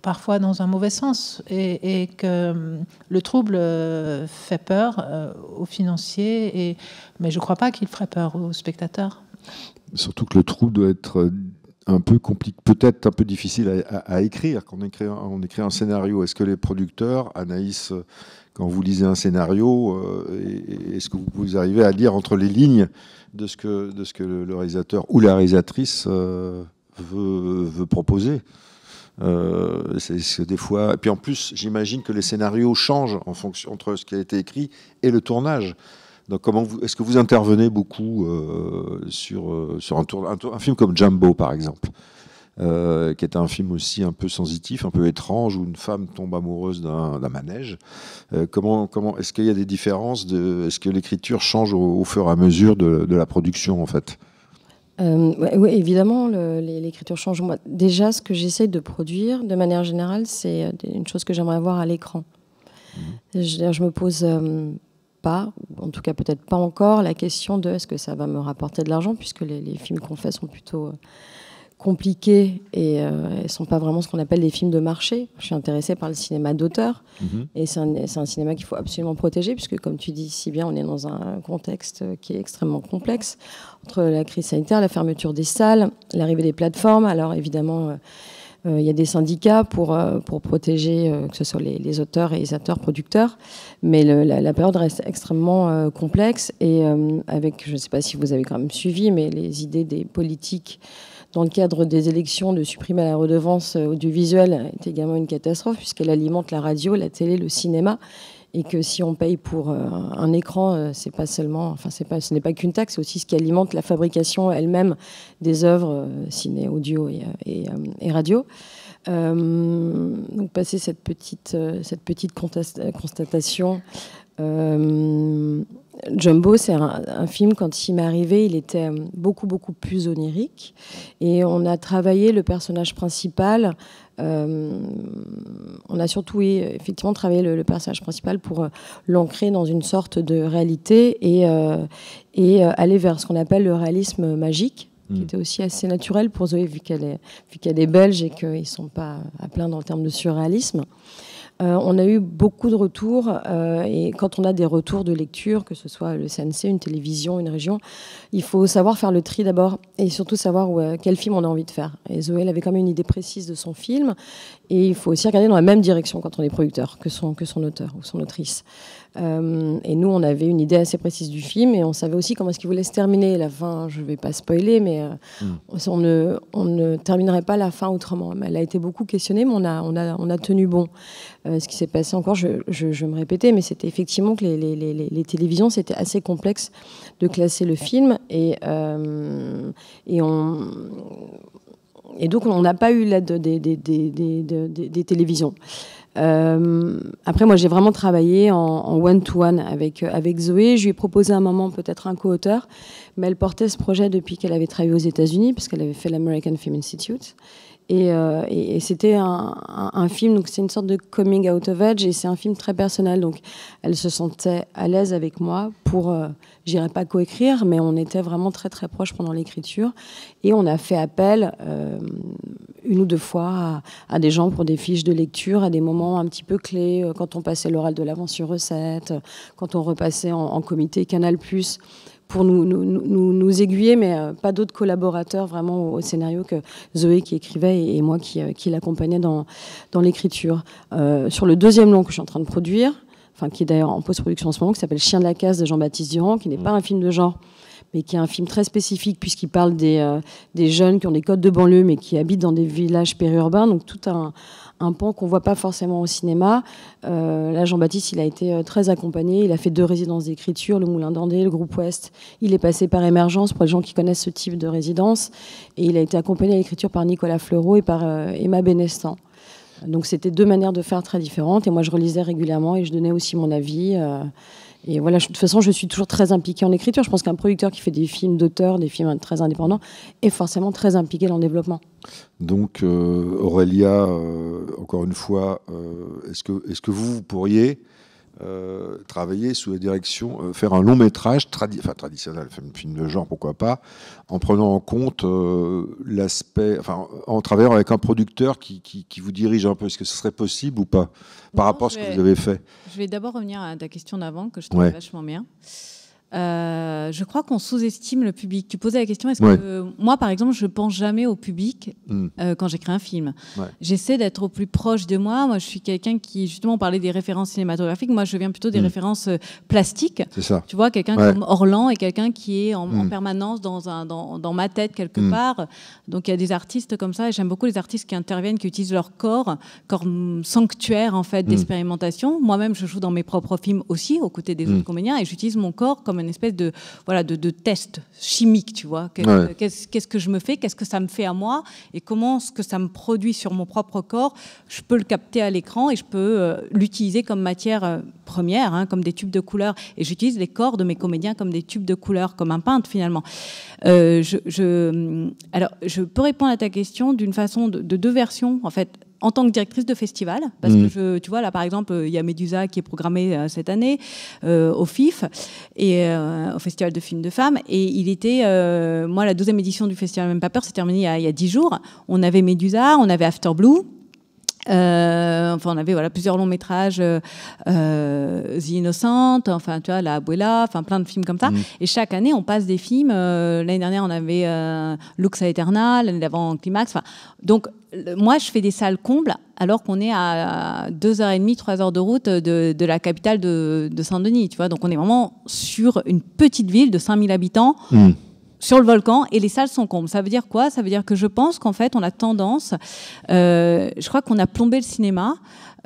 parfois dans un mauvais sens et, que euh, le trouble euh, fait peur aux financiers, et, mais je ne crois pas qu'il ferait peur aux spectateurs. Surtout que le trouble doit être un peu compliqué, peut-être un peu difficile à, écrire. Quand on écrit, un scénario, est-ce que les producteurs, Anaïs, quand vous lisez un scénario, est-ce que vous pouvez arriver à lire entre les lignes de ce que, de ce que le réalisateur ou la réalisatrice veut, proposer. Euh, c'est des fois. Et puis en plus, j'imagine que les scénarios changent en fonction entre ce qui a été écrit et le tournage. Donc, comment est-ce que vous intervenez beaucoup euh, sur euh, sur un, film comme Jumbo, par exemple, qui est un film aussi un peu sensitif, un peu étrange, où une femme tombe amoureuse d'un manège. comment comment est-ce qu'il y a des différences de... Est-ce que l'écriture change au... fur et à mesure de, de la production, en fait euh, oui, évidemment, l'écriture change. Moi, déjà, ce que j'essaie de produire, de manière générale, c'est euh, une chose que j'aimerais voir à l'écran. Mmh. Je, je, me pose euh, pas, en tout cas peut-être pas encore, la question de est-ce que ça va me rapporter de l'argent, puisque les, les films qu'on fait sont plutôt compliquées et euh, sont pas vraiment ce qu'on appelle des films de marché. Je suis intéressée par le cinéma d'auteur mhm. et c'est un, cinéma qu'il faut absolument protéger puisque, comme tu dis si bien, on est dans un contexte qui est extrêmement complexe entre la crise sanitaire, la fermeture des salles, l'arrivée des plateformes. Alors évidemment. Euh, euh, il y a des syndicats pour, euh, pour protéger que ce soit les, les, auteurs, producteurs, mais la, la, période reste extrêmement complexe et avec, je ne sais pas si vous avez quand même suivi, mais les idées des politiques dans le cadre des élections, de supprimer la redevance euh, audiovisuelle est également une catastrophe, puisqu'elle alimente la radio, la télé, le cinéma. Et que si on paye pour euh, un écran, euh, c'est pas seulement, enfin c'est pas, ce n'est pas qu'une taxe, c'est aussi ce qui alimente la fabrication elle-même des œuvres ciné, audio et, radio. donc passer cette petite, cette petite constatation. Jumbo, c'est un, film, quand il m'est arrivé, il était euh, beaucoup, beaucoup plus onirique. Et on a travaillé le personnage principal. Euh, on a surtout, effectivement, travaillé le, personnage principal pour euh, l'ancrer dans une sorte de réalité et, aller vers ce qu'on appelle le réalisme magique qui hmm. était aussi assez naturel pour Zoé, vu qu'elle est, vu qu'elle est belge et qu'ils ne sont pas à plein dans le termes de surréalisme. Euh, on a eu beaucoup de retours euh, et quand on a des retours de lecture, que ce soit le CNC, une télévision, une région, il faut savoir faire le tri d'abord et surtout savoir euh, quel film on a envie de faire. Et Zoé, elle avait quand même une idée précise de son film et il faut aussi regarder dans la même direction quand on est producteur que son, que son auteur ou son autrice. Euh, et nous, on avait une idée assez précise du film et on savait aussi comment est-ce qu'il voulait se terminer. La fin, je ne vais pas spoiler, mais euh, hmm. on, ne, terminerait pas la fin autrement. Elle a été beaucoup questionnée, mais on a, tenu bon. Euh, ce qui s'est passé encore, je, me répétais mais c'était effectivement que les, télévisions, c'était assez complexe de classer le film et, et donc on n'a pas eu l'aide des, télévisions. Euh, après, moi, j'ai vraiment travaillé en one-to-one avec, euh, avec Zoé. Je lui ai proposé un moment peut-être un co-auteur, mais elle portait ce projet depuis qu'elle avait travaillé aux États-Unis, puisqu'elle avait fait l'American Film Institute. Euh, et, c'était un, film, donc c'est une sorte de coming out of age, et c'est un film très personnel. Donc elle se sentait à l'aise avec moi pour, euh, j'irais j'irai pas coécrire, mais on était vraiment très très proches pendant l'écriture. Et on a fait appel euh, une ou deux fois à, des gens pour des fiches de lecture, à des moments un petit peu clés, quand on passait l'oral de l'avant sur recette, quand on repassait en, comité Canal pour nous, nous, nous, nous aiguiller, mais euh, pas d'autres collaborateurs vraiment au, scénario que Zoé qui écrivait et, moi qui, euh, qui l'accompagnais dans, dans l'écriture. Euh, sur le deuxième long que je suis en train de produire, enfin qui est d'ailleurs en post-production en ce moment, qui s'appelle Chien de la case de Jean-Baptiste Durand, qui n'est mmh. pas un film de genre, mais qui est un film très spécifique puisqu'il parle des, des jeunes qui ont des codes de banlieue mais qui habitent dans des villages périurbains, donc tout un, un pan qu'on voit pas forcément au cinéma. Euh, là, Jean-Baptiste, il a été euh, très accompagné. Il a fait deux résidences d'écriture, le Moulin d'Andé, le Groupe Ouest. Il est passé par Émergence pour les gens qui connaissent ce type de résidence. Et il a été accompagné à l'écriture par Nicolas Fleureau et par euh, Emma Benestan. Donc, c'était deux manières de faire très différentes. Et moi, je relisais régulièrement et je donnais aussi mon avis. Et voilà, de toute façon, je suis toujours très impliquée en écriture. Je pense qu'un producteur qui fait des films d'auteur, des films très indépendants, est forcément très impliqué dans le développement. Donc, euh, Aurélia, euh, encore une fois, euh, est-ce que, est que vous pourriez euh, travailler sous la direction, euh, faire un long métrage enfin, traditionnel, film, de genre, pourquoi pas, en prenant en compte euh, l'aspect, enfin, en travaillant avec un producteur qui, vous dirige un peu. Est-ce que ce serait possible ou pas par rapport à ce que vous avez fait Je vais d'abord revenir à ta question d'avant que je trouve vachement bien. Euh, je crois qu'on sous-estime le public. Tu posais la question, est-ce que moi, par exemple, je pense jamais au public hmm. euh, quand j'écris un film. J'essaie d'être au plus proche de moi. Moi, je suis quelqu'un qui, justement, on parlait des références cinématographiques. Moi, je viens plutôt des hmm. références euh, plastiques. Tu vois, quelqu'un comme Orlan est quelqu'un qui est en, hmm. permanence dans, dans, ma tête quelque part. Donc, il y a des artistes comme ça. Et j'aime beaucoup les artistes qui interviennent, qui utilisent leur corps comme sanctuaire en fait d'expérimentation. Moi-même, je joue dans mes propres films aussi, aux côtés des autres comédiens, et j'utilise mon corps comme une espèce de, voilà, de, de test chimique, tu vois. Qu'est-ce que je me fais Qu'est-ce que ça me fait à moi Et comment ce que ça me produit sur mon propre corps, je peux le capter à l'écran et je peux euh, l'utiliser comme matière euh, première, hein, comme des tubes de couleur Et j'utilise les corps de mes comédiens comme des tubes de couleur comme un peintre finalement. Euh, je, alors, je peux répondre à ta question d'une façon de, deux versions, en fait en tant que directrice de festival, parce que mm. tu vois, là par exemple, euh, il y a Medusa qui est programmée euh, cette année euh, au FIF, et, au Festival de films de femmes, et il était, moi, la deuxième édition du Festival Même Pas Peur s'est terminée il y a dix jours. On avait Medusa, on avait After Blue, euh, enfin, on avait voilà plusieurs longs métrages, euh, euh, The Innocent, enfin tu vois La Abuela, enfin plein de films comme ça. Mm. Et chaque année, on passe des films. Euh, l'année dernière, on avait Lux à Eterna, l'année d'avant Climax. Enfin, donc moi, je fais des salles combles alors qu'on est à 2h30, 3h de route de, la capitale de, Saint-Denis, tu vois. Donc, on est vraiment sur une petite ville de 5000 habitants mm sur le volcan et les salles sont combles. Ça veut dire quoi Ça veut dire que je pense qu'en fait, on a tendance, euh, je crois qu'on a plombé le cinéma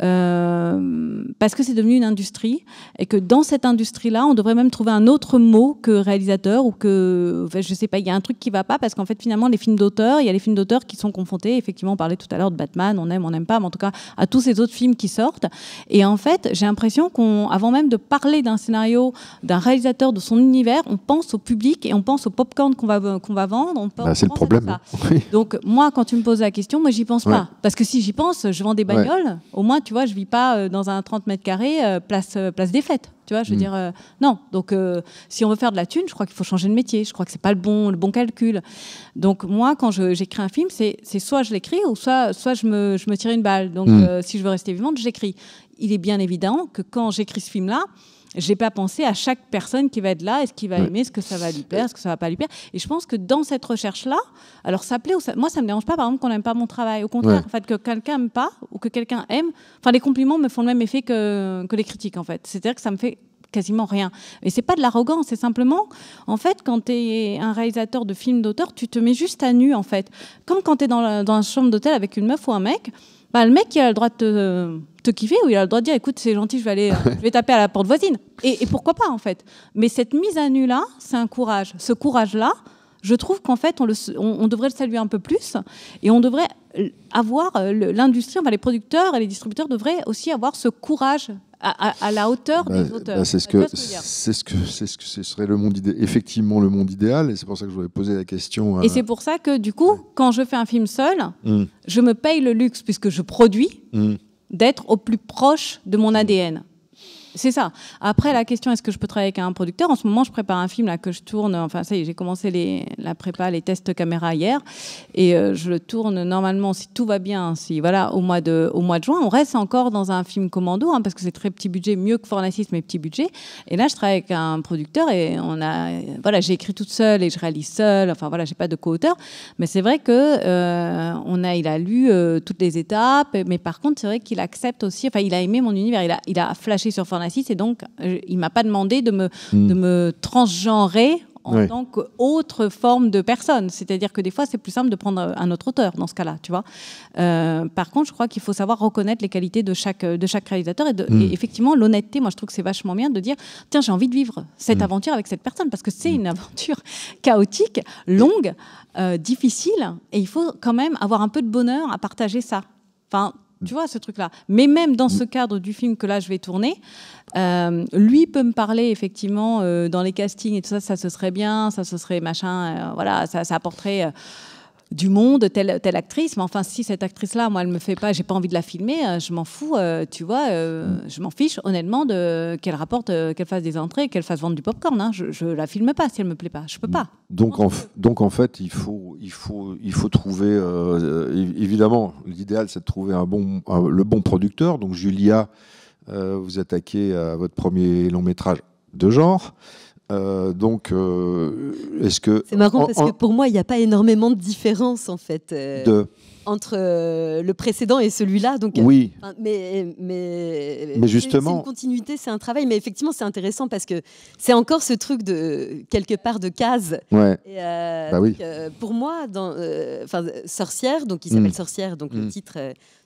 euh, parce que c'est devenu une industrie et que dans cette industrie-là, on devrait même trouver un autre mot que réalisateur ou que, Je je sais pas, il y a un truc qui va pas parce qu'en fait, finalement, les films d'auteur, il y a les films d'auteur qui sont confrontés, effectivement, on parlait tout à l'heure de Batman, on aime, on n'aime pas, mais en tout cas, à tous ces autres films qui sortent. Et en fait, j'ai l'impression qu'on, avant même de parler d'un scénario, d'un réalisateur, de son univers, on pense au public et on pense au popcorn qu'on va, qu'on va vendre. Bah, c'est le problème. Hein. [LAUGHS] Donc, moi, quand tu me poses la question, moi, j'y pense pas. Parce que si j'y pense, je vends des bagnoles, au moins, tu vois, je vis pas euh, dans un 30 mètres carrés euh, place, euh, place des fêtes. Tu vois, je veux mm. dire, non. Donc, si on veut faire de la thune, je crois qu'il faut changer de métier. Je crois que c'est pas le bon, le bon calcul. Donc, moi, quand j'écris un film, c'est soit je l'écris ou soit, soit je, me, je me tire une balle. Donc, mm. si je veux rester vivante, j'écris. Il est bien évident que quand j'écris ce film-là, j'ai pas pensé à chaque personne qui va être là, est-ce qu'il va aimer, est-ce que ça va lui plaire, est-ce que ça va pas lui plaire. Et je pense que dans cette recherche-là, alors ça plaît ou moi ça me dérange pas par exemple qu'on aime pas mon travail. Au contraire, en fait que quelqu'un aime pas ou que quelqu'un aime, enfin les compliments me font le même effet que, que les critiques en fait. C'est-à-dire que ça me fait quasiment rien. Mais c'est pas de l'arrogance, c'est simplement, en fait, quand tu es un réalisateur de films d'auteur, tu te mets juste à nu, en fait. Comme quand tu es dans, une dans la chambre d'hôtel avec une meuf ou un mec, bah, le mec, il a le droit de te, te, kiffer ou il a le droit de dire écoute, c'est gentil, je vais aller, je vais taper à la porte voisine. Et, pourquoi pas, en fait Mais cette mise à nu-là, c'est un courage. Ce courage-là, je trouve qu'en fait, on, devrait le saluer un peu plus et on devrait avoir euh, l'industrie, les producteurs et les distributeurs devraient aussi avoir ce courage à, la hauteur des bah, auteurs. Bah, c'est ce que c'est ce que c'est ce que serait le monde Effectivement, le monde idéal, et c'est pour ça que je voulais poser la question. Et c'est pour ça que du coup, quand je fais un film seul, hum. je me paye le luxe puisque je produis hum. d'être au plus proche de mon hum. ADN c'est ça. Après, la question est-ce que je peux travailler avec un producteur En ce moment, je prépare un film là que je tourne. Enfin, ça y est, j'ai commencé les, la prépa, les tests caméra hier, et euh, je le tourne normalement si tout va bien. Si voilà, au mois de au mois de juin, on reste encore dans un film commando hein, parce que c'est très petit budget, mieux que Fornacis, mais petit budget. Et là, je travaille avec un producteur et on a voilà, j'ai écrit toute seule et je réalise seule. Enfin voilà, j'ai pas de co-auteur, mais c'est vrai qu'il euh, a, il a lu euh, toutes les étapes, mais par contre, c'est vrai qu'il accepte aussi. Enfin, il a aimé mon univers, il a il a flashé sur Fornacis et donc euh, il ne m'a pas demandé de me, hmm. de me transgenrer en tant tant qu'autre forme de personne. C'est-à-dire que des fois, c'est plus simple de prendre euh, un autre auteur dans ce cas-là, tu vois. Euh, par contre, je crois qu'il faut savoir reconnaître les qualités de chaque, de chaque réalisateur hmm. et, effectivement, l'honnêteté, moi, je trouve que c'est vachement bien de dire tiens, j'ai envie de vivre cette hmm. aventure avec cette personne parce que c'est une aventure [LAUGHS] chaotique, longue, difficile et il faut quand même avoir un peu de bonheur à partager ça. Enfin, tu vois, ce truc-là. Mais même dans ce cadre du film que là, je vais tourner, euh, lui peut me parler, effectivement, euh, dans les castings et tout ça, ça, se serait bien, ça, ce serait machin, euh, voilà, ça, ça apporterait du monde, telle, actrice, mais enfin, si cette actrice-là, moi, elle me fait pas, j'ai pas envie de la filmer, euh, je m'en fous, euh, tu vois, euh, je m'en fiche honnêtement de qu'elle rapporte, qu'elle fasse des entrées, qu'elle fasse vendre du popcorn. Hein. Je, ne la filme pas si elle me plaît pas, je ne peux pas. Donc, en, donc en fait, il faut, il faut, il faut trouver, évidemment, l'idéal c'est de trouver un bon, le bon producteur. Donc, Julia, vous attaquez à votre premier long métrage de genre. Euh, donc, euh, est-ce que. C'est marrant parce que pour moi, il n'y a pas énormément de différence, en fait. Euh, de... Entre le précédent et celui-là. Donc, oui. mais, mais, justement. C'est une continuité, c'est un travail. Mais effectivement, c'est intéressant parce que c'est encore ce truc de quelque part de case. Ouais. Bah oui. pour moi, dans, Sorcière, donc il s'appelle mm. Sorcière, donc le mm. titre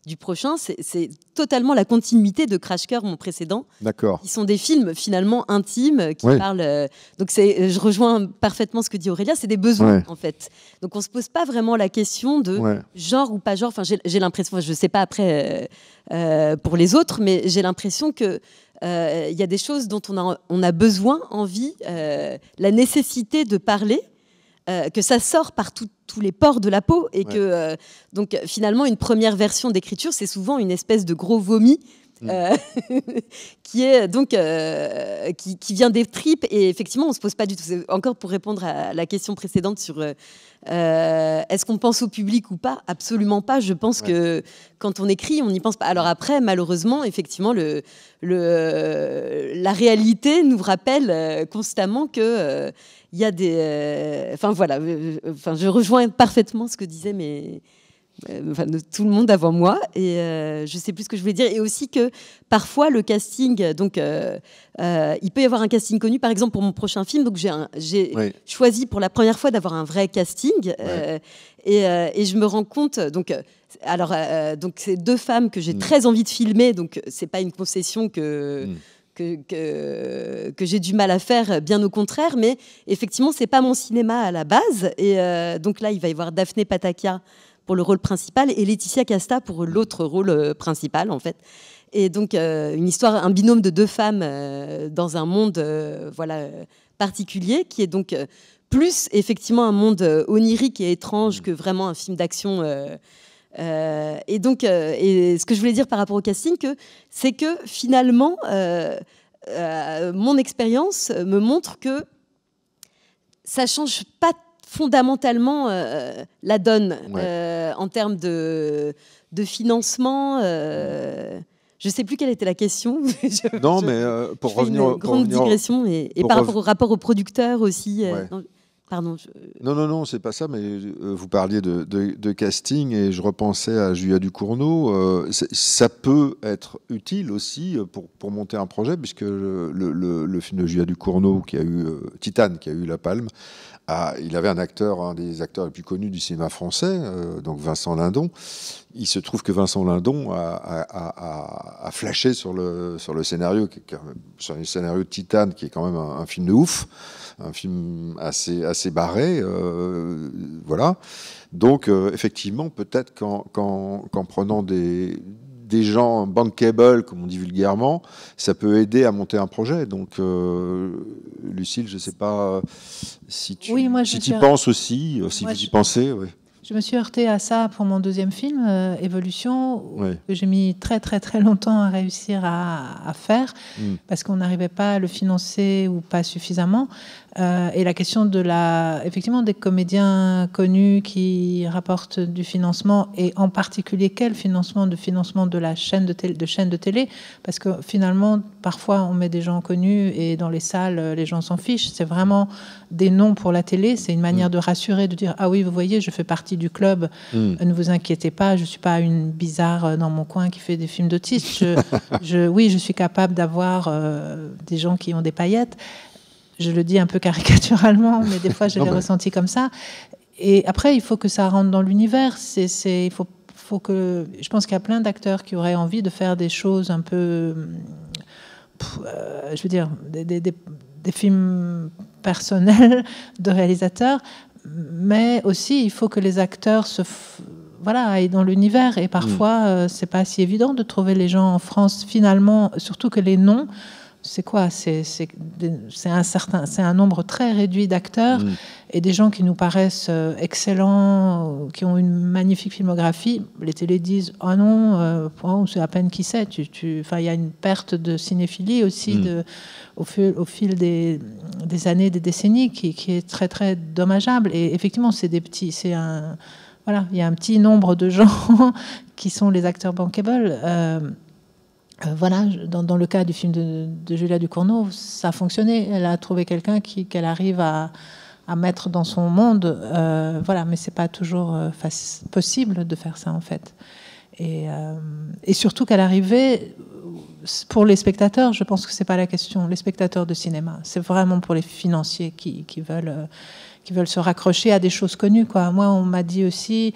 du prochain. C'est totalement la continuité de Crash Cœur, mon précédent. D'accord. Ils sont des films finalement intimes qui parlent. Euh, donc c'est, je rejoins parfaitement ce que dit Aurélia, c'est des besoins en fait. Donc on se pose pas vraiment la question de genre ou pas genre. Enfin, j'ai l'impression, je sais pas après euh, euh, pour les autres, mais j'ai l'impression que il y a des choses dont on a, besoin, envie, la nécessité de parler euh, que ça sort par tous les pores de la peau et que euh, donc finalement une première version d'écriture c'est souvent une espèce de gros vomi mm. euh, [LAUGHS] qui est donc qui, vient des tripes et effectivement on se pose pas du tout encore pour répondre à la question précédente sur est-ce qu'on pense au public ou pas absolument pas je pense que quand on écrit on n'y pense pas alors mm. après malheureusement effectivement le la réalité nous rappelle constamment que il y a des. Euh, enfin voilà, euh, euh, enfin, je rejoins parfaitement ce que disait mais tout le monde avant moi et je sais plus ce que je voulais dire et aussi que parfois le casting donc il peut y avoir un casting connu par exemple pour mon prochain film donc j'ai choisi pour la première fois d'avoir un vrai casting et, et, je me rends compte donc alors donc c'est deux femmes que j'ai mm. très envie de filmer donc c'est pas une concession que mm que, que, j'ai du mal à faire, euh, bien au contraire, mais effectivement, c'est pas mon cinéma à la base. Et euh, donc là, il va y avoir Daphné Patakia pour le rôle principal et Laetitia Casta pour l'autre rôle euh, principal, en fait. Et donc, une histoire, un binôme de deux femmes dans un monde voilà, particulier, qui est donc plus effectivement un monde onirique et étrange que vraiment un film d'action euh, et donc, euh, ce que je voulais dire par rapport au casting, c'est que finalement, euh, mon expérience me montre que ça change pas fondamentalement la donne en termes de, financement. Je ne sais plus quelle était la question. [LAUGHS] non, mais pour revenir, une grande digression et, par rapport, au producteur aussi. Euh, non, non, non, c'est pas ça, mais euh, vous parliez de, casting et je repensais à Julia Ducournau. Euh, ça peut être utile aussi pour, pour monter un projet, puisque le, film de Julia Ducournau, qui a eu Titane, qui a eu la palme, il avait un acteur, un des acteurs les plus connus du cinéma français, euh, donc Vincent Lindon. Il se trouve que Vincent Lindon a, flashé sur le, sur le scénario, sur le scénario de Titane, qui est quand même un, film de ouf, un film assez, assez barré. Euh, voilà. Donc, euh, effectivement, peut-être qu'en prenant des des gens bankable, comme on dit vulgairement, ça peut aider à monter un projet. Donc, Lucile, euh, Lucille, je ne sais pas euh, si tu y penses aussi, euh, si vous y je... Je me suis heurtée à ça pour mon deuxième film, Evolution, Évolution, que j'ai mis très très très longtemps à réussir à, faire, hmm. parce qu'on n'arrivait pas à le financer ou pas suffisamment. Euh, et la question de la, effectivement, des comédiens connus qui rapportent du financement, et en particulier quel financement, de financement de la chaîne de télé, chaîne de télé, parce que finalement, parfois, on met des gens connus et dans les salles, euh, les gens s'en fichent. C'est vraiment des noms pour la télé. C'est une manière mm. de rassurer, de dire ah oui, vous voyez, je fais partie du club. Mm. Euh, ne vous inquiétez pas, je ne suis pas une bizarre dans mon coin qui fait des films d'autistes. [LAUGHS] Je, oui, je suis capable d'avoir des gens qui ont des paillettes je le dis un peu [LAUGHS] caricaturalement, mais des fois je l'ai ressenti comme ça. Et après, il faut que ça rentre dans l'univers. C'est, il faut, faut que, je pense qu'il y a plein d'acteurs qui auraient envie de faire des choses un peu, euh, je veux dire, des, films personnels de réalisateurs, mais aussi il faut que les acteurs se voilà aillent dans l'univers et parfois ce mm. euh, n'est c'est pas si évident de trouver les gens en France finalement surtout que les noms c'est quoi C'est un certain, c'est un nombre très réduit d'acteurs mm. et des gens qui nous paraissent euh, excellents, euh, qui ont une magnifique filmographie. Les télés disent ah non, euh, c'est on à peine qui c'est. Tu, il y a une perte de cinéphilie aussi mm. de, au, fil, des, années, des décennies, qui, est très très dommageable. Et effectivement, c'est des petits, c'est un voilà, il y a un petit nombre de gens [LAUGHS] qui sont les acteurs bankable. Euh, voilà, dans, le cas du film de, Julia Ducournau, ça a fonctionné. Elle a trouvé quelqu'un qu'elle arrive à, mettre dans son monde. Euh, voilà, mais c'est pas toujours euh, possible de faire ça en fait. Et, surtout qu'elle l'arrivée, pour les spectateurs, je pense que c'est pas la question. Les spectateurs de cinéma, c'est vraiment pour les financiers qui, veulent qui veulent se raccrocher à des choses connues. Quoi. Moi, on m'a dit aussi,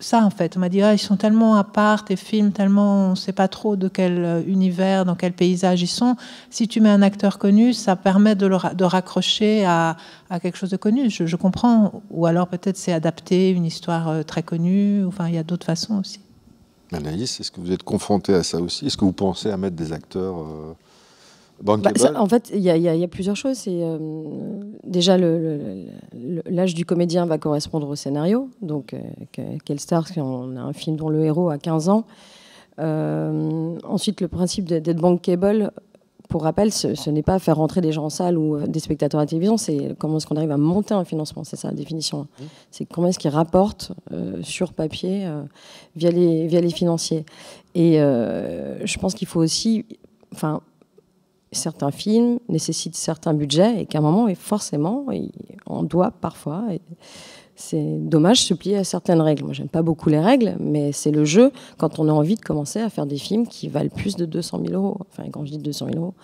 ça en fait. On m'a dit ah, ils sont tellement à part tes films, tellement on ne sait pas trop de quel euh, univers, dans quel paysage ils sont. Si tu mets un acteur connu, ça permet de le de raccrocher à, quelque chose de connu. Je, comprends. Ou alors peut-être c'est adapter une histoire euh, très connue. Enfin, il y a d'autres façons aussi. Anaïs, est-ce que vous êtes confronté à ça aussi Est-ce que vous pensez à mettre des acteurs euh, bah, eh ben, en fait, il y, a plusieurs choses. Euh, déjà l'âge du comédien va correspondre au scénario. Donc, euh, quelle star si On a un film dont le héros a 15 ans. Euh, ensuite, le principe d'être bankable. Pour rappel, ce, n'est pas faire rentrer des gens en salle ou des spectateurs à la télévision, c'est comment est-ce qu'on arrive à monter un financement, c'est ça la définition. Mmh. C'est comment est-ce qu'il rapporte sur papier via, les, via les financiers. Et je pense qu'il faut aussi, enfin, certains films nécessitent certains budgets et qu'à un moment, forcément, on doit parfois c'est dommage de se plier à certaines règles. Moi, j'aime pas beaucoup les règles, mais c'est le jeu quand on a envie de commencer à faire des films qui valent plus de 200 000 euros. Enfin, quand je dis 200 000 euros,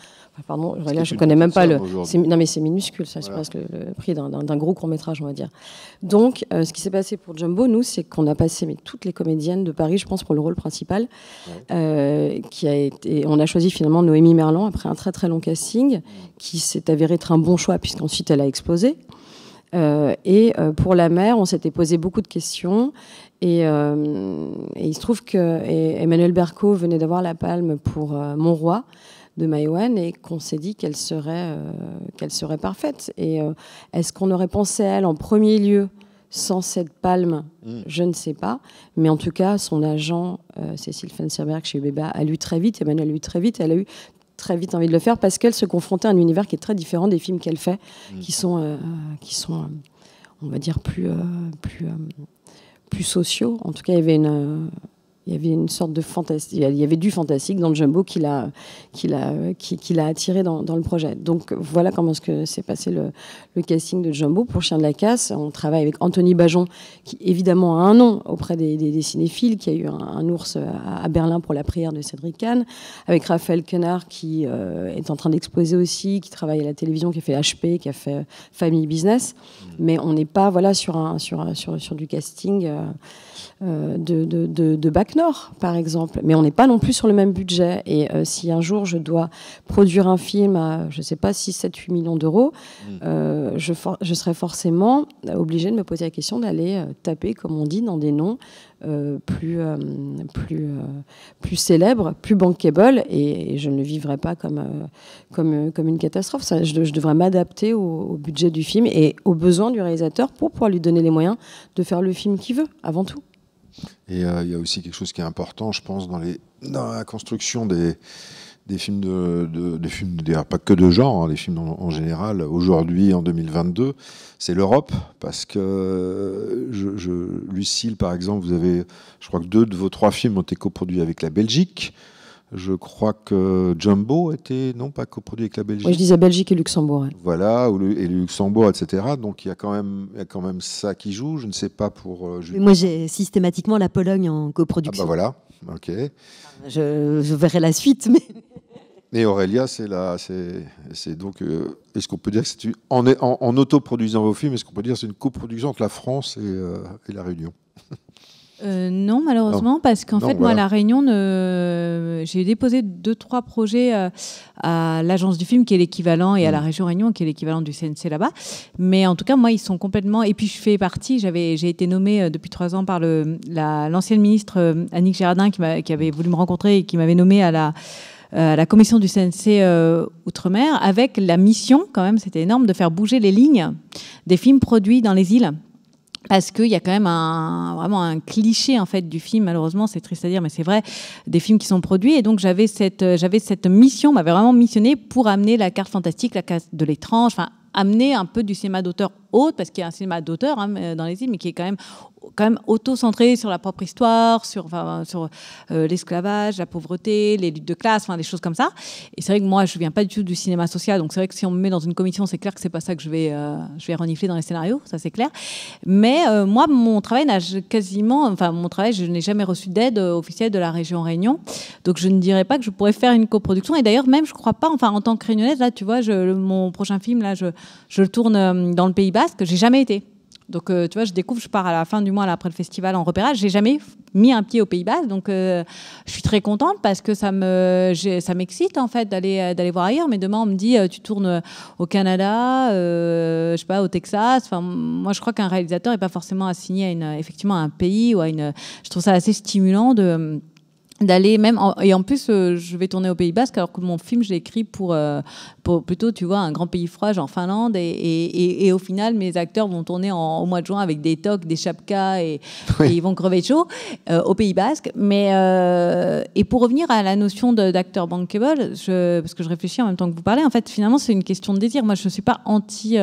pardon, là, je connais même pas le. Non, mais c'est minuscule, ça, voilà. c'est le, prix d'un gros court métrage, on va dire. Donc, euh, ce qui s'est passé pour Jumbo, nous, c'est qu'on a passé toutes les comédiennes de Paris, je pense, pour le rôle principal, euh, qui a été. On a choisi finalement Noémie Merlan après un très très long casting, mmh. qui s'est avéré être un bon choix puisqu'ensuite elle a explosé. Euh, et euh, pour la mère, on s'était posé beaucoup de questions. Et, euh, il se trouve que Emmanuel Berco venait d'avoir la palme pour Mon roi » de Maïwan et qu'on s'est dit qu'elle serait, qu'elle serait parfaite. Et est-ce qu'on aurait pensé à elle en premier lieu sans cette palme mm. Je ne sais pas. Mais en tout cas, son agent, Cécile Fenserberg chez UBBA, a lu très vite, Emmanuel a lu très vite, elle a eu très vite envie de le faire parce qu'elle se confrontait à un univers qui est très différent des films qu'elle fait, mm. qui sont, euh, qui sont euh, on va dire, plus, euh, plus, plus sociaux. En tout cas, il y avait une, il y avait une sorte de fantastique, il y avait du fantastique dans le jumbo qui l'a, attiré dans, le projet. Donc voilà comment s'est passé le, casting de Jumbo pour Chien de la Casse. On travaille avec Anthony Bajon, qui évidemment a un nom auprès des, cinéphiles, qui a eu un, ours à, Berlin pour la prière de Cédric Kahn, avec Raphaël Quenard qui euh, est en train d'exposer aussi, qui travaille à la télévision, qui a fait HP, qui a fait Family Business. Mais on n'est pas voilà sur un du casting. Euh, euh, de, de, Bac Nord, par exemple. Mais on n'est pas non plus sur le même budget. Et euh, si un jour je dois produire un film à, je ne sais pas, 6, 7, 8 millions d'euros, mm. euh, je, je serai forcément obligée de me poser la question d'aller taper, comme on dit, dans des noms euh, plus, euh, plus, euh, plus célèbre, plus bankable, et, je ne le vivrai pas comme, comme, comme une catastrophe. je, devrais m'adapter au, budget du film et aux besoins du réalisateur pour pouvoir lui donner les moyens de faire le film qu'il veut, avant tout. Et il y a aussi quelque chose qui est important, je pense, dans, les, dans la construction des, des films de, des films pas que de genre, hein, des films en, général. Aujourd'hui, en 2022, c'est l'Europe parce que Lucille, par exemple, vous avez, je crois que deux de vos trois films ont été coproduits avec la Belgique. Je crois que Jumbo était non pas coproduit avec la Belgique. Moi je disais Belgique et Luxembourg. Voilà, et Luxembourg, etc. Donc il y, a quand même, il y a quand même ça qui joue. Je ne sais pas pour. Euh, moi, j'ai systématiquement la Pologne en coproduction. Ah bah voilà, ok. Je, verrai la suite, mais. Mais [LAUGHS] Aurélia, c'est là, c'est donc, euh, est-ce qu'on peut dire que c'est en, en, autoproduisant vos films, est-ce qu'on peut dire que c'est une coproduction entre la France et euh, la Réunion [LAUGHS] Euh, non, malheureusement, parce qu'en fait, moi, à La Réunion, j'ai déposé deux, trois projets euh, à l'Agence du film, qui est l'équivalent, et à mm. la Région Réunion, qui est l'équivalent du CNC là-bas. Mais en tout cas, moi, ils sont complètement. Et puis, je fais partie, J'avais, j'ai été nommée euh, depuis trois ans par l'ancienne ministre Annick Gérardin, qui, qui, avait voulu me rencontrer et qui m'avait nommée à la. À la commission du CNC Outre-mer, avec la mission, quand même, c'était énorme, de faire bouger les lignes des films produits dans les îles parce qu'il y a quand même un, vraiment un cliché en fait du film. Malheureusement, c'est triste à dire, mais c'est vrai des films qui sont produits. Et donc j'avais cette j'avais cette mission, m'avait vraiment missionné pour amener la carte fantastique, la carte de l'étrange, enfin amener un peu du cinéma d'auteur autre, parce qu'il y a un cinéma d'auteur hein, euh, dans les îles, mais qui est quand même quand même auto-centré sur la propre histoire, sur, sur euh, l'esclavage, la pauvreté, les luttes de classe, enfin, des choses comme ça. Et c'est vrai que moi, je viens pas du tout du cinéma social, donc c'est vrai que si on me met dans une commission, c'est clair que c'est pas ça que je vais, euh, je vais renifler dans les scénarios, ça c'est clair. Mais moi, mon travail n'a quasiment, enfin, mon travail, je n'ai jamais reçu d'aide officielle de la région Réunion, donc je ne dirais pas que je pourrais faire une coproduction. Et d'ailleurs, même, je crois pas, enfin, en tant que réunionnaise, là, tu vois, je, mon prochain film, là, je, je tourne euh, dans le Pays Basque, j'ai jamais été. Donc, euh, tu vois, je découvre, je pars à la fin du mois, après le festival en repérage. J'ai jamais mis un pied au Pays Basque, donc euh, je suis très contente parce que ça me, ça m'excite en fait d'aller d'aller voir ailleurs. Mais demain, on me dit, tu tournes au Canada, je sais pas, au Texas. Enfin, moi, je crois qu'un réalisateur n'est pas forcément assigné à une, effectivement, à un pays ou à une. Je trouve ça assez stimulant de d'aller même et en plus euh, je vais tourner au Pays Basque alors que mon film j'ai écrit pour, euh, pour plutôt tu vois un grand pays froid genre Finlande et, et, et, au final mes acteurs vont tourner au mois de juin avec des toques des chapkas et, [LAUGHS] ils vont crever de chaud euh, au Pays Basque mais et pour revenir à la notion d'acteur bankable je, parce que je réfléchis en même temps que vous parlez en fait finalement c'est une question de désir moi je ne suis pas anti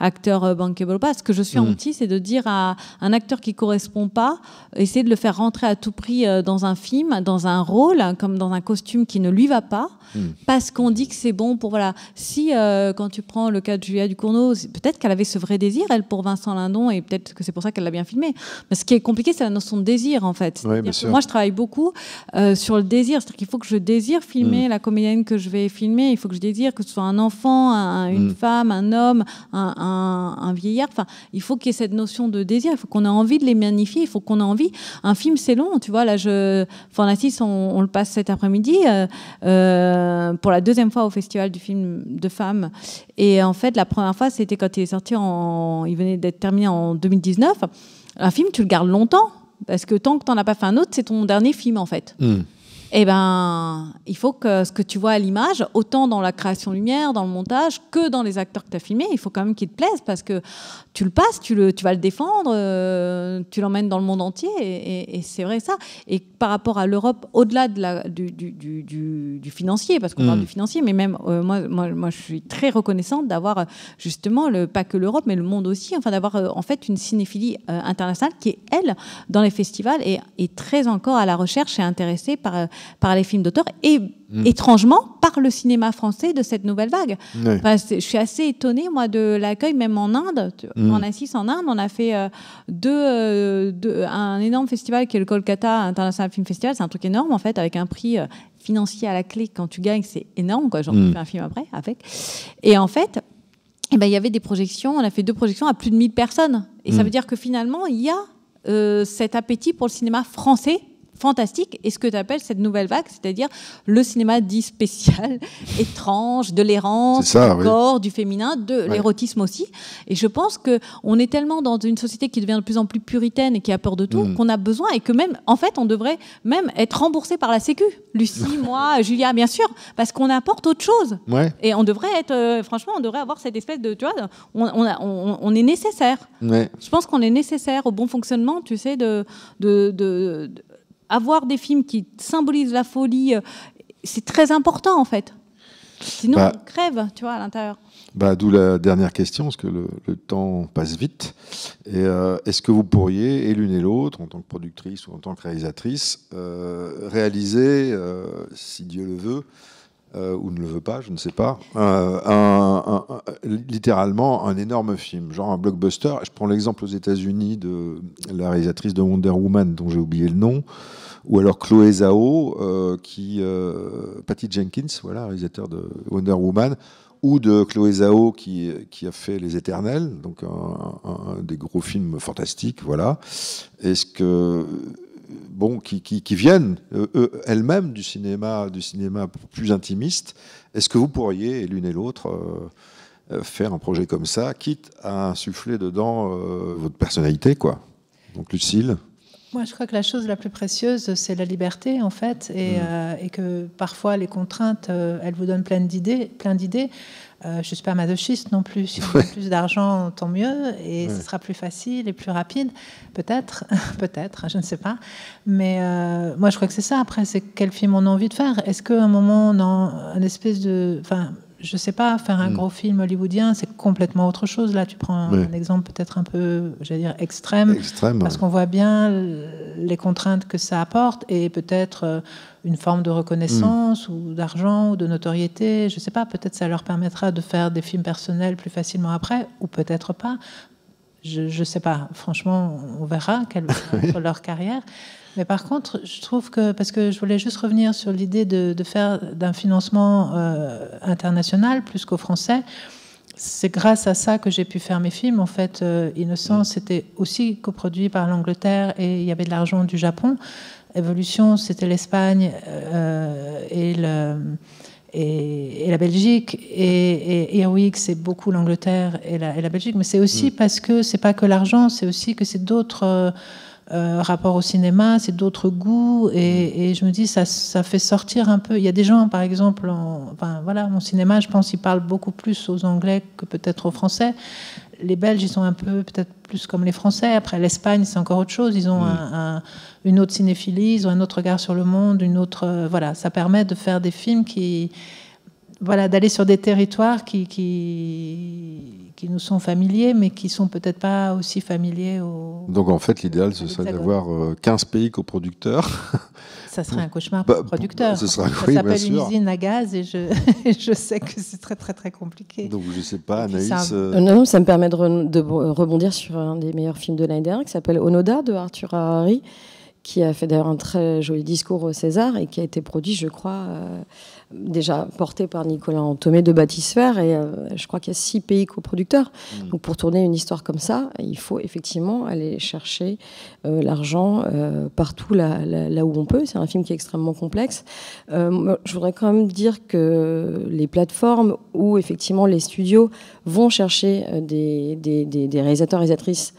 acteur bankable ou pas ce que je suis hmm. anti c'est de dire à un acteur qui correspond pas essayer de le faire rentrer à tout prix dans un film dans dans un rôle, hein, comme dans un costume qui ne lui va pas, hmm. parce qu'on dit que c'est bon pour voilà. Si euh, quand tu prends le cas de Julia Ducournau, peut-être qu'elle avait ce vrai désir elle pour Vincent Lindon et peut-être que c'est pour ça qu'elle l'a bien filmé. Mais ce qui est compliqué, c'est la notion de désir en fait. moi, je travaille beaucoup euh, sur le désir, c'est-à-dire qu'il faut que je désire filmer hmm. la comédienne que je vais filmer. Il faut que je désire que ce soit un enfant, une hmm. femme, un homme, un, vieillard. Enfin, il faut qu'il y ait cette notion de désir. Il faut qu'on ait envie de les magnifier. Il faut qu'on ait envie. Un film, c'est long. Tu vois, là, je, enfin, on, le passe cet après-midi euh, euh, pour la deuxième fois au Festival du film de femmes. Et en fait, la première fois, c'était quand il est sorti, en, il venait d'être terminé en 2019. Un film, tu le gardes longtemps, parce que tant que tu as pas fait un autre, c'est ton dernier film en fait. Hmm eh ben, il faut que ce que tu vois à l'image, autant dans la création lumière, dans le montage, que dans les acteurs que tu as filmés, il faut quand même qu'ils te plaisent parce que tu le passes, tu, vas le défendre, euh, tu l'emmènes dans le monde entier et, c'est vrai ça. Et par rapport à l'Europe, au-delà du, financier, parce qu'on parle mm. du financier, mais même euh, moi, moi, je suis très reconnaissante d'avoir justement le, pas que l'Europe, mais le monde aussi, enfin d'avoir euh, en fait une cinéphilie internationale qui est, elle, dans les festivals et est très encore à la recherche et intéressée par par les films d'auteur et mm. étrangement par le cinéma français de cette nouvelle vague. je suis assez étonnée, moi, de l'accueil, même en Inde. Mm. On assiste en Inde, on a fait euh, euh, un énorme festival qui est le Kolkata International Film Festival. C'est un truc énorme, en fait, avec un prix euh, financier à la clé. Quand tu gagnes, c'est énorme. J'en mmh. fais un film après, avec. Et en fait, eh ben, il y avait des projections. On a fait deux projections à plus de 1000 personnes. Et ça mm. veut dire que finalement, il y a cet appétit pour le cinéma français fantastique et ce que tu appelles cette nouvelle vague, c'est-à-dire le cinéma dit spécial, [LAUGHS] étrange, de l'errance, du corps, du féminin, de l'érotisme aussi. Et je pense que on est tellement dans une société qui devient de plus en plus puritaine et qui a peur de tout mm. qu'on a besoin et que même, en fait, on devrait même être remboursé par la Sécu. Lucie, [LAUGHS] moi, Julia, bien sûr, parce qu'on apporte autre chose. Ouais. Et on devrait être, euh, franchement, on devrait avoir cette espèce de, tu vois, on, on, on, est nécessaire. Je pense qu'on est nécessaire au bon fonctionnement, tu sais, de, de, de avoir des films qui symbolisent la folie, euh, c'est très important en fait. Sinon, bah- on crève, tu vois, à l'intérieur. Bah, D'où la dernière question, parce que le, temps passe vite. Et euh, Est-ce que vous pourriez, et l'une et l'autre, en tant que productrice ou en tant que réalisatrice, euh, réaliser, si Dieu le veut, euh, ou ne le veut pas, je ne sais pas, euh, littéralement un énorme film, genre un blockbuster. Je prends l'exemple aux États-Unis de la réalisatrice de Wonder Woman, dont j'ai oublié le nom, ou alors Chloé Zhao, euh, qui, Patty Jenkins, voilà, réalisateur de Wonder Woman, ou de Chloé Zhao qui, a fait Les Éternels, donc un, des gros films fantastiques, voilà. Est-ce que bon, qui, qui, viennent euh, elles-mêmes du cinéma, du cinéma plus intimiste. Est-ce que vous pourriez, l'une et l'autre, euh, euh, faire un projet comme ça, quitte à insuffler dedans votre personnalité, quoi Donc Lucille moi, je crois que la chose la plus précieuse, c'est la liberté, en fait, et, mm. euh, que parfois les contraintes, euh, elles vous donnent plein d'idées. Plein d'idées. Euh, je ne suis pas masochiste non plus. Si on plus d'argent, tant mieux, et ce sera plus facile et plus rapide, peut-être, [LAUGHS] peut-être, je ne sais pas. Mais moi, je crois que c'est ça. Après, c'est quel film on a envie de faire. Est-ce qu'à un moment, on a une espèce de, je sais pas, faire un hmm. gros film hollywoodien, c'est complètement autre chose. Là, tu prends un exemple peut-être un peu, j'allais dire, extrême, parce qu'on voit bien les contraintes que ça apporte et peut-être euh, une forme de reconnaissance hmm. ou d'argent ou de notoriété. Je sais pas, peut-être ça leur permettra de faire des films personnels plus facilement après, ou peut-être pas. Je ne sais pas. Franchement, on verra quelle va [LAUGHS] leur carrière. Mais par contre, je trouve que, parce que je voulais juste revenir sur l'idée de, faire d'un financement euh, international plus qu'au français, c'est grâce à ça que j'ai pu faire mes films. En fait, euh, Innocence, mm. c'était aussi coproduit par l'Angleterre et il y avait de l'argent du Japon. Évolution, c'était l'Espagne euh, et, le, et, la Belgique. Et, et c'est beaucoup l'Angleterre et la, et la, Belgique. Mais c'est aussi mm. parce que c'est pas que l'argent, c'est aussi que c'est d'autres. Euh, rapport au cinéma, c'est d'autres goûts. Et, mm. et, je me dis, ça, ça, fait sortir un peu. Il y a des gens, par exemple, en, enfin, voilà, mon cinéma, je pense, ils parlent beaucoup plus aux Anglais que peut-être aux Français. Les Belges, ils sont un peu peut-être plus comme les Français. Après, l'Espagne, c'est encore autre chose. Ils ont un, une autre cinéphilie, ils ont un autre regard sur le monde, une autre. Euh, voilà, ça permet de faire des films qui voilà, d'aller sur des territoires qui, qui, nous sont familiers, mais qui sont peut-être pas aussi familiers aux. Donc en fait, l'idéal, ce serait d'avoir 15 euh, pays coproducteurs. [LAUGHS] Ça serait un cauchemar pour le producteur. ça s'appelle une usine à gaz [LAUGHS] et je, sais que c'est très très très compliqué. Donc je sais pas, Anaïs. Ça... Euh, euh, non, ça me permet de, rebondir sur un des meilleurs films de l'année dernière qui s'appelle Onoda de Arthur Harari, qui a fait d'ailleurs un très joli discours au César et qui a été produit, je crois déjà porté par Nicolas Antomé de Batisphère, et euh, je crois qu'il y a six pays coproducteurs. Mm. Donc pour tourner une histoire comme ça, il faut effectivement aller chercher euh, l'argent euh, partout là, où on peut. C'est un film qui est extrêmement complexe. je voudrais quand même dire que les plateformes où effectivement les studios vont chercher des, des réalisateurs et réalisatrices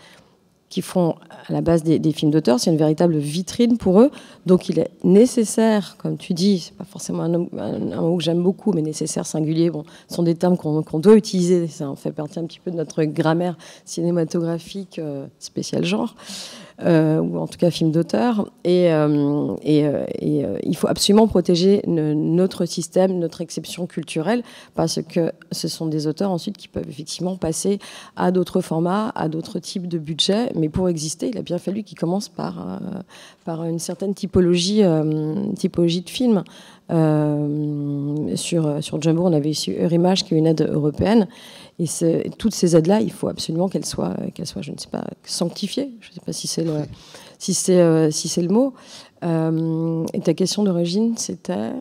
qui font à la base des, films d'auteur, c'est une véritable vitrine pour eux. Donc il est nécessaire, comme tu dis, c'est pas forcément un, mot que j'aime beaucoup, mais nécessaire, singulier, bon, ce sont des termes qu'on doit utiliser. Ça en fait partie un petit peu de notre grammaire cinématographique euh, spécial genre. Euh, ou en tout cas film d'auteur. Et, euh, euh, il faut absolument protéger notre système, notre exception culturelle, parce que ce sont des auteurs ensuite qui peuvent effectivement passer à d'autres formats, à d'autres types de budgets. Mais pour exister, il a bien fallu qu'ils commencent par, par une certaine typologie, typologie de film. sur, sur Jumbo, on avait eu Eurimage, qui est une aide européenne, et toutes ces aides-là, il faut absolument qu'elles soient, euh, soient, je ne sais pas, sanctifiées. Je ne sais pas si c'est si c'est, euh, si c'est le mot. Euh, et ta question d'origine, c'était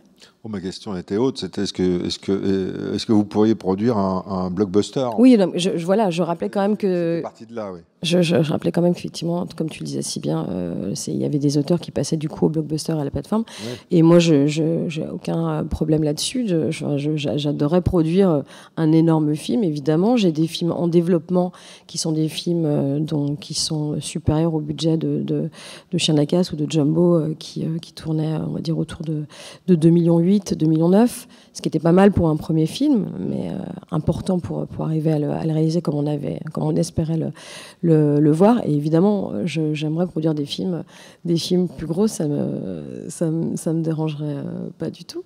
Oh, ma question était haute, c'était est-ce que, est -ce que, euh, est que vous pourriez produire un, blockbuster hein Oui, je, voilà, je rappelais quand même que... de là, oui. Je, rappelais quand même qu'effectivement, comme tu le disais si bien, euh, il y avait des auteurs qui passaient du coup au blockbuster à la plateforme. Et moi, je n'ai aucun euh, problème là-dessus. J'adorais produire un énorme film, évidemment. J'ai des films en développement qui sont des films qui sont supérieurs au budget de, de, de ou de Jumbo qui, qui tournaient, on va dire, autour de, de 2 millions 2008, 2009, ce qui était pas mal pour un premier film, mais euh, important pour, pour arriver à le, réaliser comme on, avait, comme on espérait le, le, voir. Et évidemment, j'aimerais produire des films, des films plus gros, ça me, ça, me, ça me dérangerait euh, pas du tout.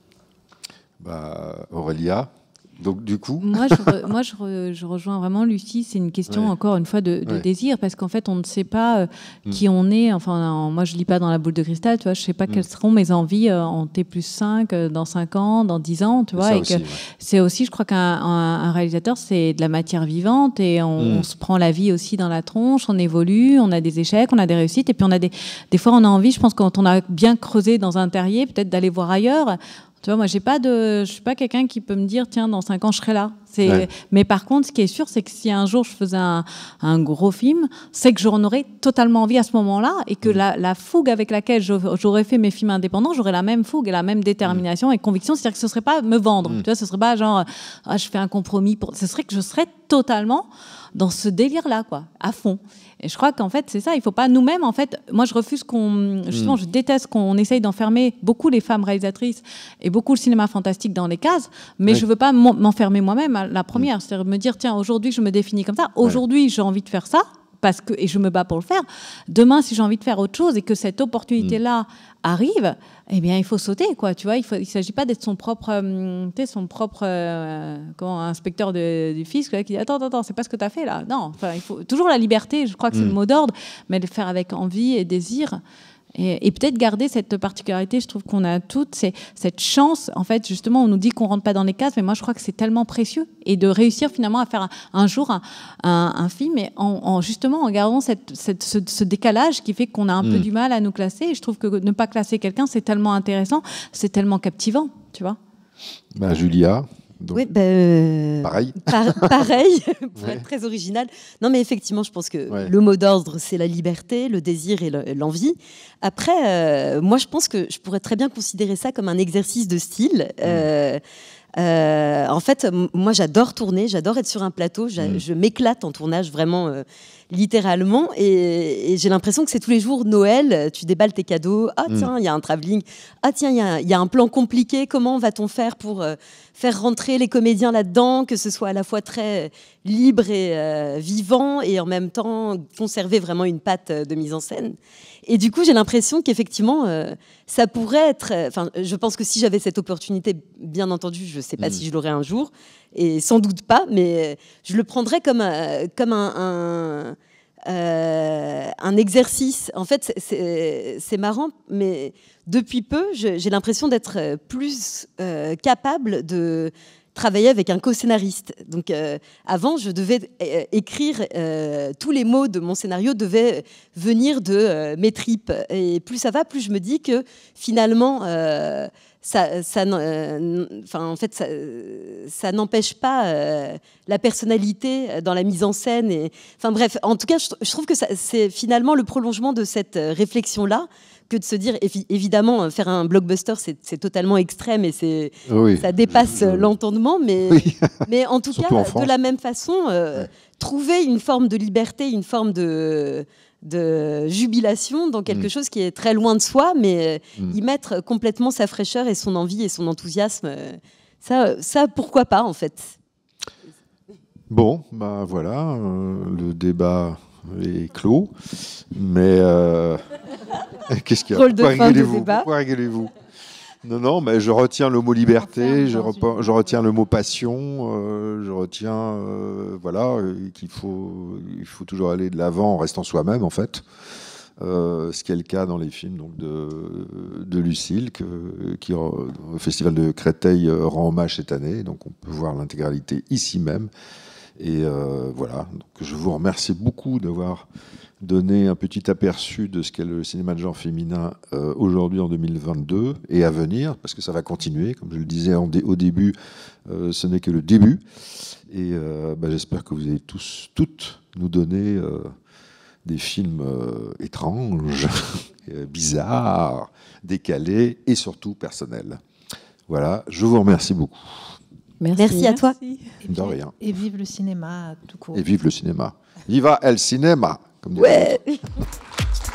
Bah, Aurélia, donc du coup, [LAUGHS] moi, je, moi je, rejoins vraiment Lucie. C'est une question encore une fois de, désir parce qu'en fait on ne sait pas euh, mm. qui on est. Enfin, moi je lis pas dans la boule de cristal. Tu vois, je sais pas mm. quelles seront mes envies euh, en T plus 5 euh, dans 5 ans, dans 10 ans. Tu vois, c'est aussi, je crois qu'un réalisateur c'est de la matière vivante et mm. on, se prend la vie aussi dans la tronche. On évolue, on a des échecs, on a des réussites et puis on a des des fois on a envie. Je pense quand on a bien creusé dans un terrier, peut-être d'aller voir ailleurs. Tu vois, moi, j'ai pas de, je suis pas quelqu'un qui peut me dire, tiens, dans cinq ans, je serai là. c'est Mais par contre, ce qui est sûr, c'est que si un jour je faisais un, un gros film, c'est que j'en aurais totalement envie à ce moment-là et que mm. la, la, fougue avec laquelle j'aurais fait mes films indépendants, j'aurais la même fougue et la même détermination mm. et conviction. C'est-à-dire que ce serait pas me vendre. Mm. Tu vois, ce serait pas genre, ah, je fais un compromis pour. Ce serait que je serais totalement dans ce délire-là, quoi, à fond. Et je crois qu'en fait, c'est ça. Il faut pas nous-mêmes, en fait, moi, je refuse qu'on, justement, mm. je déteste qu'on essaye d'enfermer beaucoup les femmes réalisatrices et beaucoup le cinéma fantastique dans les cases, mais je je veux pas m'enfermer moi-même à hein, la première. C'est-à-dire me dire, tiens, aujourd'hui, je me définis comme ça. Aujourd'hui, j'ai envie de faire ça parce que, et je me bats pour le faire, demain, si j'ai envie de faire autre chose et que cette opportunité-là mm. arrive, eh bien, il faut sauter, quoi. Tu vois, il ne s'agit pas d'être son propre, euh, tu son propre euh, comment, inspecteur du fisc qui dit Attends, attends, attends, c'est pas ce que tu as fait là. Non, il faut toujours la liberté, je crois que c'est le mm. mot d'ordre, mais le faire avec envie et désir. Et, peut-être garder cette particularité, je trouve qu'on a toutes, cette chance. En fait, justement, on nous dit qu'on rentre pas dans les cases, mais moi, je crois que c'est tellement précieux. Et de réussir finalement à faire un, jour un, film, et en, justement en gardant ce, décalage qui fait qu'on a un peu mm. du mal à nous classer. Et je trouve que ne pas classer quelqu'un, c'est tellement intéressant, c'est tellement captivant, tu vois. Bah, Julia, oui, ben, euh, pareil. [LAUGHS] pareil, pour être très original. Non, mais effectivement, je pense que le mot d'ordre, c'est la liberté, le désir et l'envie. Après, euh, moi, je pense que je pourrais très bien considérer ça comme un exercice de style. Hmm. Euh, en fait, moi, j'adore tourner, j'adore être sur un plateau, hmm. je m'éclate en tournage vraiment littéralement. Et, j'ai l'impression que c'est tous les jours Noël. Tu déballes tes cadeaux. Ah mm. tiens, il y a un travelling. Ah tiens, il y, a un plan compliqué. Comment va-t-on faire pour euh, faire rentrer les comédiens là-dedans, que ce soit à la fois très euh, libre et euh, vivant et en même temps conserver vraiment une patte de mise en scène. Et du coup, j'ai l'impression qu'effectivement, euh, ça pourrait être. Euh, enfin, je pense que si j'avais cette opportunité, bien entendu, je ne sais pas mm. si je l'aurais un jour, et sans doute pas, mais euh, je le prendrais comme, comme un, un, exercice. En fait, c'est marrant, mais depuis peu, j'ai l'impression d'être plus capable de travailler avec un co-scénariste. Donc euh, avant, je devais euh, écrire euh, tous les mots de mon scénario devaient venir de mes tripes. Et plus ça va, plus je me dis que finalement ça, euh, en fait, ça, n'empêche pas euh, la personnalité euh, dans la mise en scène. enfin bref, en tout cas, je, trouve que c'est finalement le prolongement de cette réflexion-là que de se dire, évidemment, faire un blockbuster, c'est totalement extrême et c'est ça dépasse l'entendement, mais, [LAUGHS] mais en tout cas, de la même façon, trouver une forme de liberté, une forme de de jubilation dans quelque mm. chose qui est très loin de soi, mais euh, mm. y mettre complètement sa fraîcheur et son envie et son enthousiasme, euh, ça, ça pourquoi pas en fait. Bon, bah voilà, euh, le débat est clos, mais [LAUGHS] qu'est-ce qu'il y a Pourquoi rigolez-vous non, non, mais je retiens le mot liberté, je, retiens le mot passion, euh, je retiens euh, voilà euh, qu'il faut, il faut toujours aller de l'avant en restant soi-même en fait. ce qui est le cas dans les films donc de, de Lucille, qui au Festival de Créteil rend hommage cette année. Donc on peut voir l'intégralité ici même. Et euh, voilà, donc je vous remercie beaucoup d'avoir donné un petit aperçu de ce qu'est le cinéma de genre féminin euh, aujourd'hui en 2022 et à venir, parce que ça va continuer. Comme je le disais au début, euh, ce n'est que le début. Et bah, j'espère que vous allez tous, toutes, nous donner des films étranges, [LAUGHS] bizarres, décalés et surtout personnels. Voilà, je vous remercie beaucoup. Merci. à toi. Et, rien. et vive le cinéma tout court. Et vive le cinéma. Viva el cinéma, comme ouais. [LAUGHS]